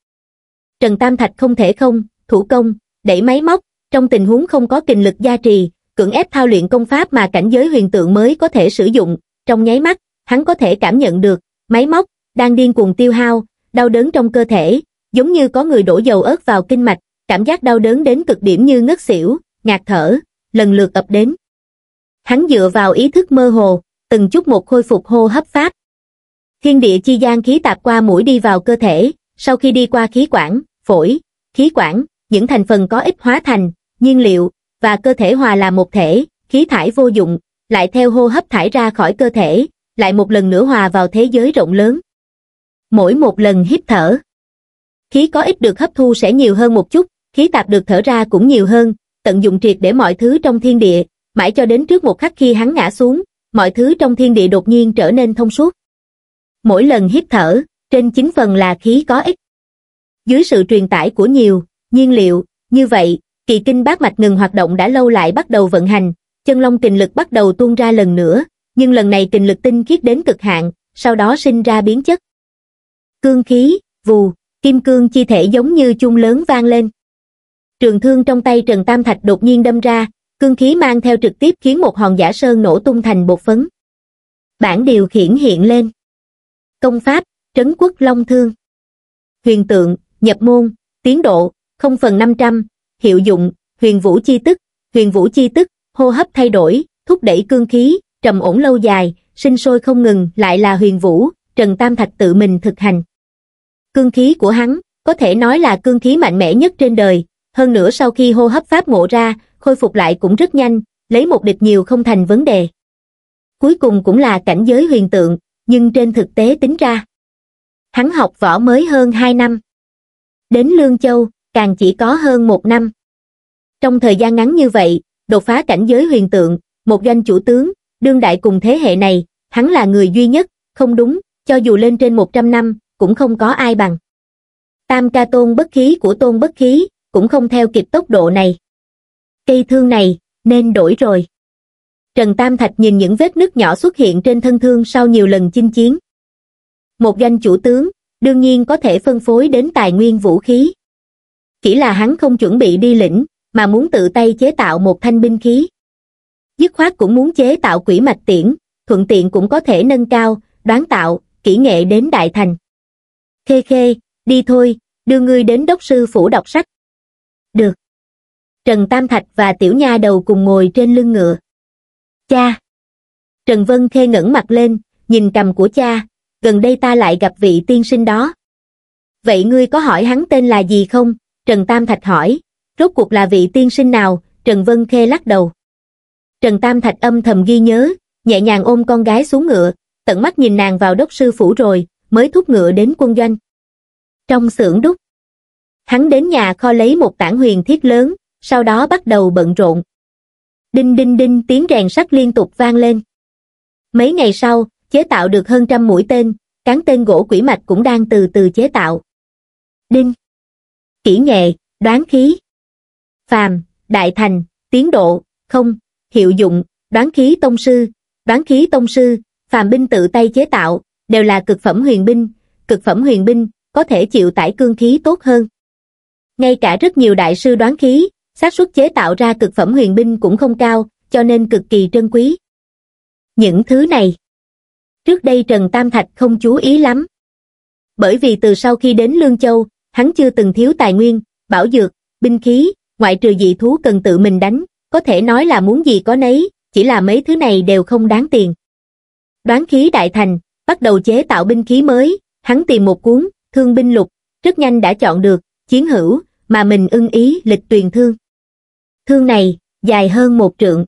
Trần Tam Thạch không thể không, thủ công, đẩy máy móc, trong tình huống không có kinh lực gia trì, cưỡng ép thao luyện công pháp mà cảnh giới huyền tượng mới có thể sử dụng, trong nháy mắt, hắn có thể cảm nhận được, máy móc, đang điên cuồng tiêu hao, đau đớn trong cơ thể, giống như có người đổ dầu ớt vào kinh mạch, cảm giác đau đớn đến cực điểm như ngất xỉu, ngạt thở, lần lượt ập đến. Hắn dựa vào ý thức mơ hồ, từng chút một khôi phục hô hấp pháp. Thiên địa chi gian khí tạp qua mũi đi vào cơ thể, sau khi đi qua khí quản, phổi, khí quản, những thành phần có ích hóa thành, nhiên liệu, và cơ thể hòa là một thể, khí thải vô dụng, lại theo hô hấp thải ra khỏi cơ thể, lại một lần nữa hòa vào thế giới rộng lớn. Mỗi một lần hít thở, khí có ích được hấp thu sẽ nhiều hơn một chút, khí tạp được thở ra cũng nhiều hơn, tận dụng triệt để mọi thứ trong thiên địa, mãi cho đến trước một khắc khi hắn ngã xuống, mọi thứ trong thiên địa đột nhiên trở nên thông suốt. Mỗi lần hít thở, trên chín phần là khí có ích. Dưới sự truyền tải của nhiều, nhiên liệu, như vậy, kỳ kinh bát mạch ngừng hoạt động đã lâu lại bắt đầu vận hành, chân long kình lực bắt đầu tuôn ra lần nữa, nhưng lần này kình lực tinh khiết đến cực hạn, sau đó sinh ra biến chất. Cương khí, vù, kim cương chi thể giống như chung lớn vang lên. Trường thương trong tay Trần Tam Thạch đột nhiên đâm ra, cương khí mang theo trực tiếp khiến một hòn giả sơn nổ tung thành bột phấn. Bản điều khiển hiện lên. Công pháp, trấn quốc long thương. Huyền tượng, nhập môn, tiến độ, 0 phần 500, hiệu dụng, huyền vũ chi tức, huyền vũ chi tức, hô hấp thay đổi, thúc đẩy cương khí, trầm ổn lâu dài, sinh sôi không ngừng lại là huyền vũ, Trần Tam Thạch tự mình thực hành. Cương khí của hắn, có thể nói là cương khí mạnh mẽ nhất trên đời, hơn nữa sau khi hô hấp pháp ngộ ra, khôi phục lại cũng rất nhanh, lấy một địch nhiều không thành vấn đề. Cuối cùng cũng là cảnh giới huyền tượng, nhưng trên thực tế tính ra. Hắn học võ mới hơn 2 năm. Đến Lương Châu, càng chỉ có hơn một năm. Trong thời gian ngắn như vậy, đột phá cảnh giới huyền tượng, một danh chủ tướng, đương đại cùng thế hệ này, hắn là người duy nhất, không đúng, cho dù lên trên 100 năm, cũng không có ai bằng. Tam ca tôn bất khí của tôn bất khí, cũng không theo kịp tốc độ này cây thương này, nên đổi rồi. Trần Tam Thạch nhìn những vết nứt nhỏ xuất hiện trên thân thương sau nhiều lần chinh chiến. Một danh chủ tướng, đương nhiên có thể phân phối đến tài nguyên vũ khí. Chỉ là hắn không chuẩn bị đi lĩnh, mà muốn tự tay chế tạo một thanh binh khí. Dứt khoát cũng muốn chế tạo quỷ mạch tiễn, thuận tiện cũng có thể nâng cao, đoán tạo, kỹ nghệ đến đại thành. Khê khê, đi thôi, đưa ngươi đến đốc sư phủ đọc sách. Được trần tam thạch và tiểu nha đầu cùng ngồi trên lưng ngựa cha trần vân khê ngẩng mặt lên nhìn cầm của cha gần đây ta lại gặp vị tiên sinh đó vậy ngươi có hỏi hắn tên là gì không trần tam thạch hỏi rốt cuộc là vị tiên sinh nào trần vân khê lắc đầu trần tam thạch âm thầm ghi nhớ nhẹ nhàng ôm con gái xuống ngựa tận mắt nhìn nàng vào đốc sư phủ rồi mới thúc ngựa đến quân doanh trong xưởng đúc hắn đến nhà kho lấy một tảng huyền thiết lớn sau đó bắt đầu bận rộn. Đinh đinh đinh tiếng rèn sắt liên tục vang lên. Mấy ngày sau, chế tạo được hơn trăm mũi tên, cán tên gỗ quỷ mạch cũng đang từ từ chế tạo. Đinh Kỹ nghệ, đoán khí Phàm, đại thành, tiến độ, không, hiệu dụng, đoán khí tông sư, đoán khí tông sư, phàm binh tự tay chế tạo, đều là cực phẩm huyền binh, cực phẩm huyền binh, có thể chịu tải cương khí tốt hơn. Ngay cả rất nhiều đại sư đoán khí, xác suất chế tạo ra cực phẩm huyền binh cũng không cao, cho nên cực kỳ trân quý. Những thứ này Trước đây Trần Tam Thạch không chú ý lắm. Bởi vì từ sau khi đến Lương Châu, hắn chưa từng thiếu tài nguyên, bảo dược, binh khí, ngoại trừ dị thú cần tự mình đánh, có thể nói là muốn gì có nấy, chỉ là mấy thứ này đều không đáng tiền. Đoán khí đại thành, bắt đầu chế tạo binh khí mới, hắn tìm một cuốn, thương binh lục, rất nhanh đã chọn được, chiến hữu, mà mình ưng ý lịch tuyền thương. Thương này, dài hơn một trượng.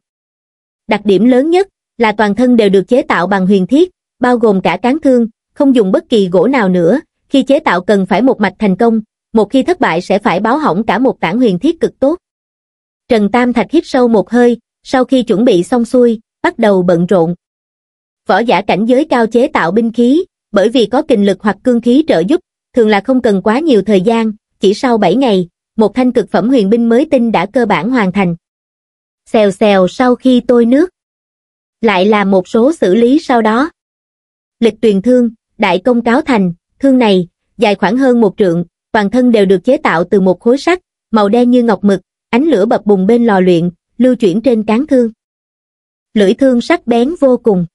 Đặc điểm lớn nhất là toàn thân đều được chế tạo bằng huyền thiết, bao gồm cả cán thương, không dùng bất kỳ gỗ nào nữa. Khi chế tạo cần phải một mạch thành công, một khi thất bại sẽ phải báo hỏng cả một tảng huyền thiết cực tốt. Trần Tam Thạch hít sâu một hơi, sau khi chuẩn bị xong xuôi, bắt đầu bận rộn. Võ giả cảnh giới cao chế tạo binh khí, bởi vì có kinh lực hoặc cương khí trợ giúp, thường là không cần quá nhiều thời gian, chỉ sau 7 ngày, một thanh cực phẩm huyền binh mới tinh đã cơ bản hoàn thành. Xèo xèo sau khi tôi nước. Lại là một số xử lý sau đó. Lịch tuyền thương, đại công cáo thành, thương này, dài khoảng hơn một trượng, toàn thân đều được chế tạo từ một khối sắt, màu đen như ngọc mực, ánh lửa bập bùng bên lò luyện, lưu chuyển trên cán thương. Lưỡi thương sắc bén vô cùng.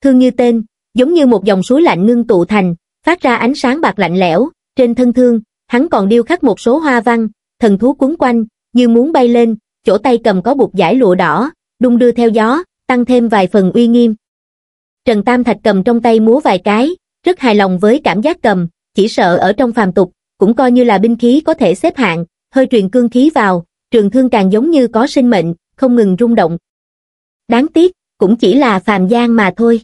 Thương như tên, giống như một dòng suối lạnh ngưng tụ thành, phát ra ánh sáng bạc lạnh lẽo, trên thân thương, hắn còn điêu khắc một số hoa văn, thần thú cuốn quanh, như muốn bay lên, chỗ tay cầm có buộc giải lụa đỏ, đung đưa theo gió, tăng thêm vài phần uy nghiêm. Trần Tam Thạch cầm trong tay múa vài cái, rất hài lòng với cảm giác cầm, chỉ sợ ở trong phàm tục, cũng coi như là binh khí có thể xếp hạng, hơi truyền cương khí vào, trường thương càng giống như có sinh mệnh, không ngừng rung động. Đáng tiếc, cũng chỉ là phàm gian mà thôi.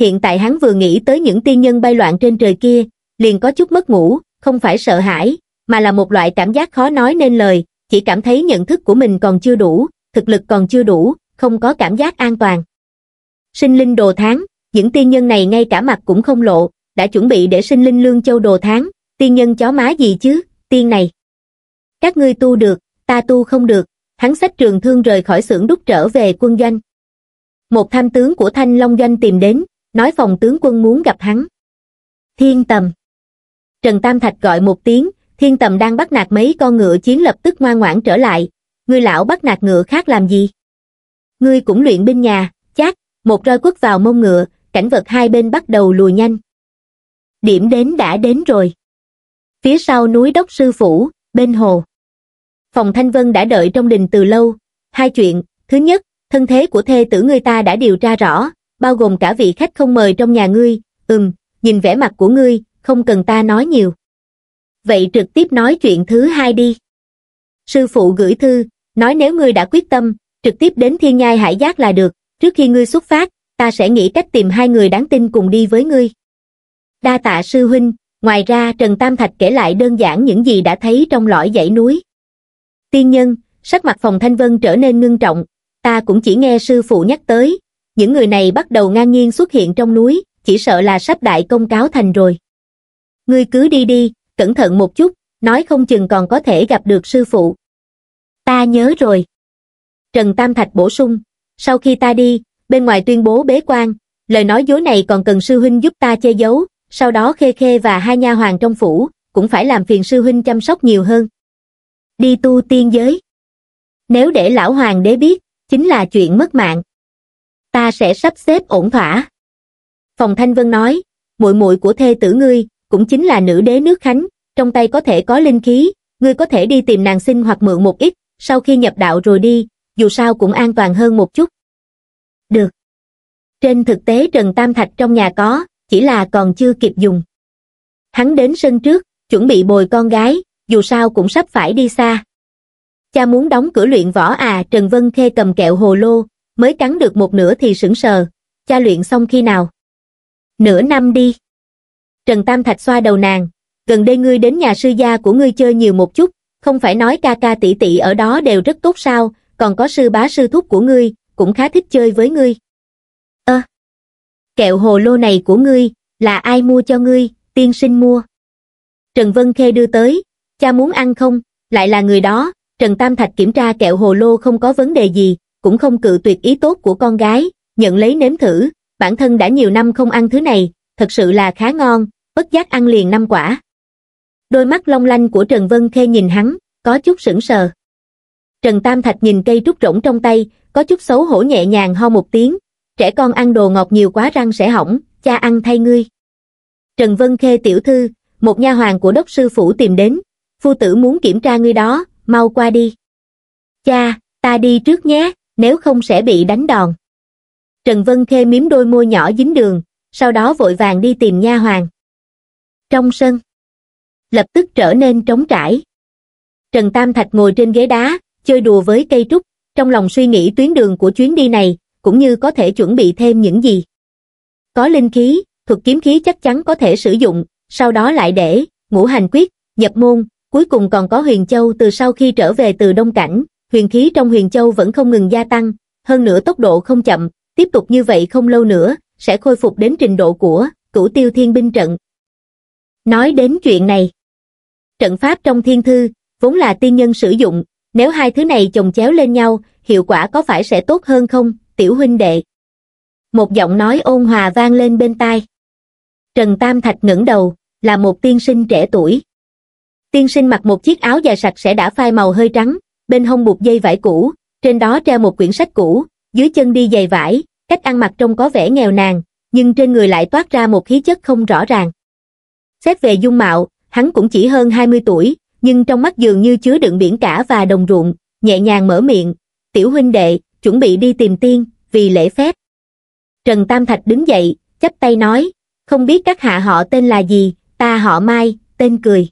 Hiện tại hắn vừa nghĩ tới những tiên nhân bay loạn trên trời kia, liền có chút mất ngủ, không phải sợ hãi, mà là một loại cảm giác khó nói nên lời, chỉ cảm thấy nhận thức của mình còn chưa đủ, thực lực còn chưa đủ, không có cảm giác an toàn. Sinh linh đồ tháng, những tiên nhân này ngay cả mặt cũng không lộ, đã chuẩn bị để sinh linh lương châu đồ tháng, tiên nhân chó má gì chứ, tiên này. Các ngươi tu được, ta tu không được, hắn sách trường thương rời khỏi xưởng đúc trở về quân doanh. Một tham tướng của Thanh Long Doanh tìm đến, nói phòng tướng quân muốn gặp hắn. Thiên tầm Trần Tam Thạch gọi một tiếng, thiên tầm đang bắt nạt mấy con ngựa chiến lập tức ngoan ngoãn trở lại, ngươi lão bắt nạt ngựa khác làm gì? Ngươi cũng luyện binh nhà, Chắc. một roi quất vào mông ngựa, cảnh vật hai bên bắt đầu lùi nhanh. Điểm đến đã đến rồi. Phía sau núi Đốc Sư Phủ, bên hồ. Phòng Thanh Vân đã đợi trong đình từ lâu. Hai chuyện, thứ nhất, thân thế của thê tử ngươi ta đã điều tra rõ, bao gồm cả vị khách không mời trong nhà ngươi, ừm, nhìn vẻ mặt của ngươi, không cần ta nói nhiều. Vậy trực tiếp nói chuyện thứ hai đi. Sư phụ gửi thư, nói nếu ngươi đã quyết tâm, trực tiếp đến thiên nhai hải giác là được, trước khi ngươi xuất phát, ta sẽ nghĩ cách tìm hai người đáng tin cùng đi với ngươi. Đa tạ sư huynh, ngoài ra Trần Tam Thạch kể lại đơn giản những gì đã thấy trong lõi dãy núi. Tiên nhân, sắc mặt phòng thanh vân trở nên ngưng trọng, ta cũng chỉ nghe sư phụ nhắc tới, những người này bắt đầu ngang nhiên xuất hiện trong núi, chỉ sợ là sắp đại công cáo thành rồi ngươi cứ đi đi cẩn thận một chút nói không chừng còn có thể gặp được sư phụ ta nhớ rồi trần tam thạch bổ sung sau khi ta đi bên ngoài tuyên bố bế quan lời nói dối này còn cần sư huynh giúp ta che giấu sau đó khê khê và hai nha hoàng trong phủ cũng phải làm phiền sư huynh chăm sóc nhiều hơn đi tu tiên giới nếu để lão hoàng đế biết chính là chuyện mất mạng ta sẽ sắp xếp ổn thỏa phòng thanh vân nói muội muội của thê tử ngươi cũng chính là nữ đế nước Khánh, trong tay có thể có linh khí, ngươi có thể đi tìm nàng xin hoặc mượn một ít, sau khi nhập đạo rồi đi, dù sao cũng an toàn hơn một chút. Được. Trên thực tế Trần Tam Thạch trong nhà có, chỉ là còn chưa kịp dùng. Hắn đến sân trước, chuẩn bị bồi con gái, dù sao cũng sắp phải đi xa. Cha muốn đóng cửa luyện võ à Trần Vân Khê cầm kẹo hồ lô, mới cắn được một nửa thì sững sờ. Cha luyện xong khi nào? Nửa năm đi. Trần Tam Thạch xoa đầu nàng, gần đây ngươi đến nhà sư gia của ngươi chơi nhiều một chút, không phải nói ca ca tỷ tỷ ở đó đều rất tốt sao, còn có sư bá sư thúc của ngươi, cũng khá thích chơi với ngươi. Ơ, kẹo hồ lô này của ngươi, là ai mua cho ngươi, tiên sinh mua. Trần Vân Khê đưa tới, cha muốn ăn không, lại là người đó, Trần Tam Thạch kiểm tra kẹo hồ lô không có vấn đề gì, cũng không cự tuyệt ý tốt của con gái, nhận lấy nếm thử, bản thân đã nhiều năm không ăn thứ này, thật sự là khá ngon, bất giác ăn liền năm quả. Đôi mắt long lanh của Trần Vân Khê nhìn hắn, có chút sững sờ. Trần Tam Thạch nhìn cây trúc rỗng trong tay, có chút xấu hổ nhẹ nhàng ho một tiếng, trẻ con ăn đồ ngọt nhiều quá răng sẽ hỏng, cha ăn thay ngươi. Trần Vân Khê tiểu thư, một nha hoàng của đốc sư phủ tìm đến, phu tử muốn kiểm tra ngươi đó, mau qua đi. Cha, ta đi trước nhé, nếu không sẽ bị đánh đòn. Trần Vân Khê miếm đôi môi nhỏ dính đường, sau đó vội vàng đi tìm nha hoàng trong sân lập tức trở nên trống trải trần tam thạch ngồi trên ghế đá chơi đùa với cây trúc trong lòng suy nghĩ tuyến đường của chuyến đi này cũng như có thể chuẩn bị thêm những gì có linh khí thuật kiếm khí chắc chắn có thể sử dụng sau đó lại để ngũ hành quyết nhập môn cuối cùng còn có huyền châu từ sau khi trở về từ đông cảnh huyền khí trong huyền châu vẫn không ngừng gia tăng hơn nữa tốc độ không chậm tiếp tục như vậy không lâu nữa sẽ khôi phục đến trình độ của cửu tiêu thiên binh trận. Nói đến chuyện này, trận pháp trong thiên thư vốn là tiên nhân sử dụng, nếu hai thứ này chồng chéo lên nhau, hiệu quả có phải sẽ tốt hơn không, tiểu huynh đệ? Một giọng nói ôn hòa vang lên bên tai. Trần Tam Thạch ngẩng đầu, là một tiên sinh trẻ tuổi. Tiên sinh mặc một chiếc áo dài sạch sẽ đã phai màu hơi trắng, bên hông buộc dây vải cũ, trên đó treo một quyển sách cũ, dưới chân đi giày vải, cách ăn mặc trông có vẻ nghèo nàn, nhưng trên người lại toát ra một khí chất không rõ ràng. Xét về dung mạo, hắn cũng chỉ hơn 20 tuổi, nhưng trong mắt dường như chứa đựng biển cả và đồng ruộng, nhẹ nhàng mở miệng, tiểu huynh đệ, chuẩn bị đi tìm tiên, vì lễ phép. Trần Tam Thạch đứng dậy, chắp tay nói, không biết các hạ họ tên là gì, ta họ Mai, tên cười.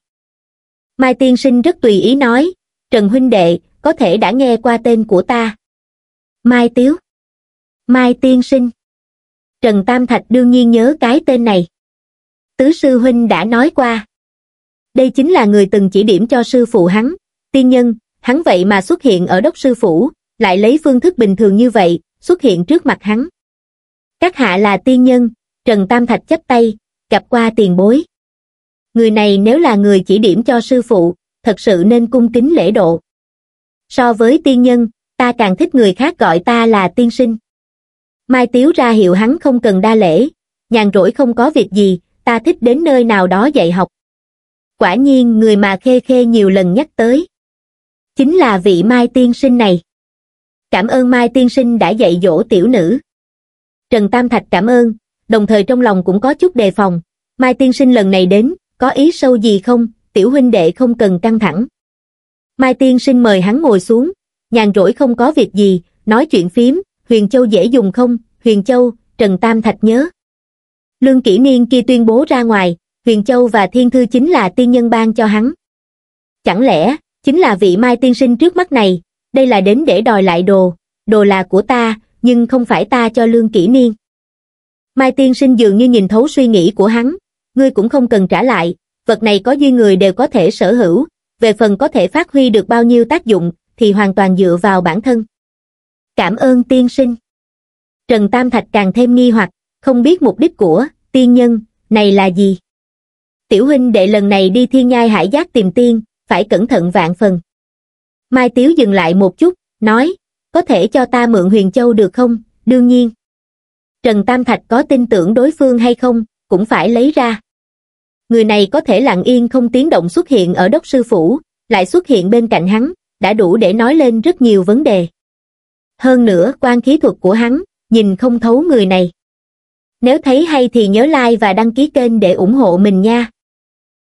Mai tiên sinh rất tùy ý nói, Trần huynh đệ, có thể đã nghe qua tên của ta. Mai Tiếu Mai Tiên Sinh. Trần Tam Thạch đương nhiên nhớ cái tên này. Tứ sư huynh đã nói qua. Đây chính là người từng chỉ điểm cho sư phụ hắn, tiên nhân, hắn vậy mà xuất hiện ở đốc sư phủ, lại lấy phương thức bình thường như vậy, xuất hiện trước mặt hắn. Các hạ là tiên nhân, Trần Tam Thạch chấp tay, gặp qua tiền bối. Người này nếu là người chỉ điểm cho sư phụ, thật sự nên cung kính lễ độ. So với tiên nhân, ta càng thích người khác gọi ta là tiên sinh mai tiếu ra hiệu hắn không cần đa lễ nhàn rỗi không có việc gì ta thích đến nơi nào đó dạy học quả nhiên người mà khê khê nhiều lần nhắc tới chính là vị mai tiên sinh này cảm ơn mai tiên sinh đã dạy dỗ tiểu nữ trần tam thạch cảm ơn đồng thời trong lòng cũng có chút đề phòng mai tiên sinh lần này đến có ý sâu gì không tiểu huynh đệ không cần căng thẳng mai tiên sinh mời hắn ngồi xuống nhàn rỗi không có việc gì nói chuyện phím Huyền Châu dễ dùng không? Huyền Châu, Trần Tam Thạch nhớ. Lương Kỷ Niên kia tuyên bố ra ngoài, Huyền Châu và Thiên Thư chính là tiên nhân ban cho hắn. Chẳng lẽ, chính là vị Mai tiên sinh trước mắt này, đây là đến để đòi lại đồ, đồ là của ta, nhưng không phải ta cho Lương Kỷ Niên. Mai tiên sinh dường như nhìn thấu suy nghĩ của hắn, ngươi cũng không cần trả lại, vật này có duy người đều có thể sở hữu, về phần có thể phát huy được bao nhiêu tác dụng thì hoàn toàn dựa vào bản thân. Cảm ơn tiên sinh. Trần Tam Thạch càng thêm nghi hoặc, không biết mục đích của tiên nhân này là gì. Tiểu huynh đệ lần này đi thiên nhai hải giác tìm tiên, phải cẩn thận vạn phần. Mai Tiếu dừng lại một chút, nói, có thể cho ta mượn huyền châu được không, đương nhiên. Trần Tam Thạch có tin tưởng đối phương hay không, cũng phải lấy ra. Người này có thể lặng yên không tiếng động xuất hiện ở đốc sư phủ, lại xuất hiện bên cạnh hắn, đã đủ để nói lên rất nhiều vấn đề hơn nữa quan khí thuật của hắn nhìn không thấu người này nếu thấy hay thì nhớ like và đăng ký kênh để ủng hộ mình nha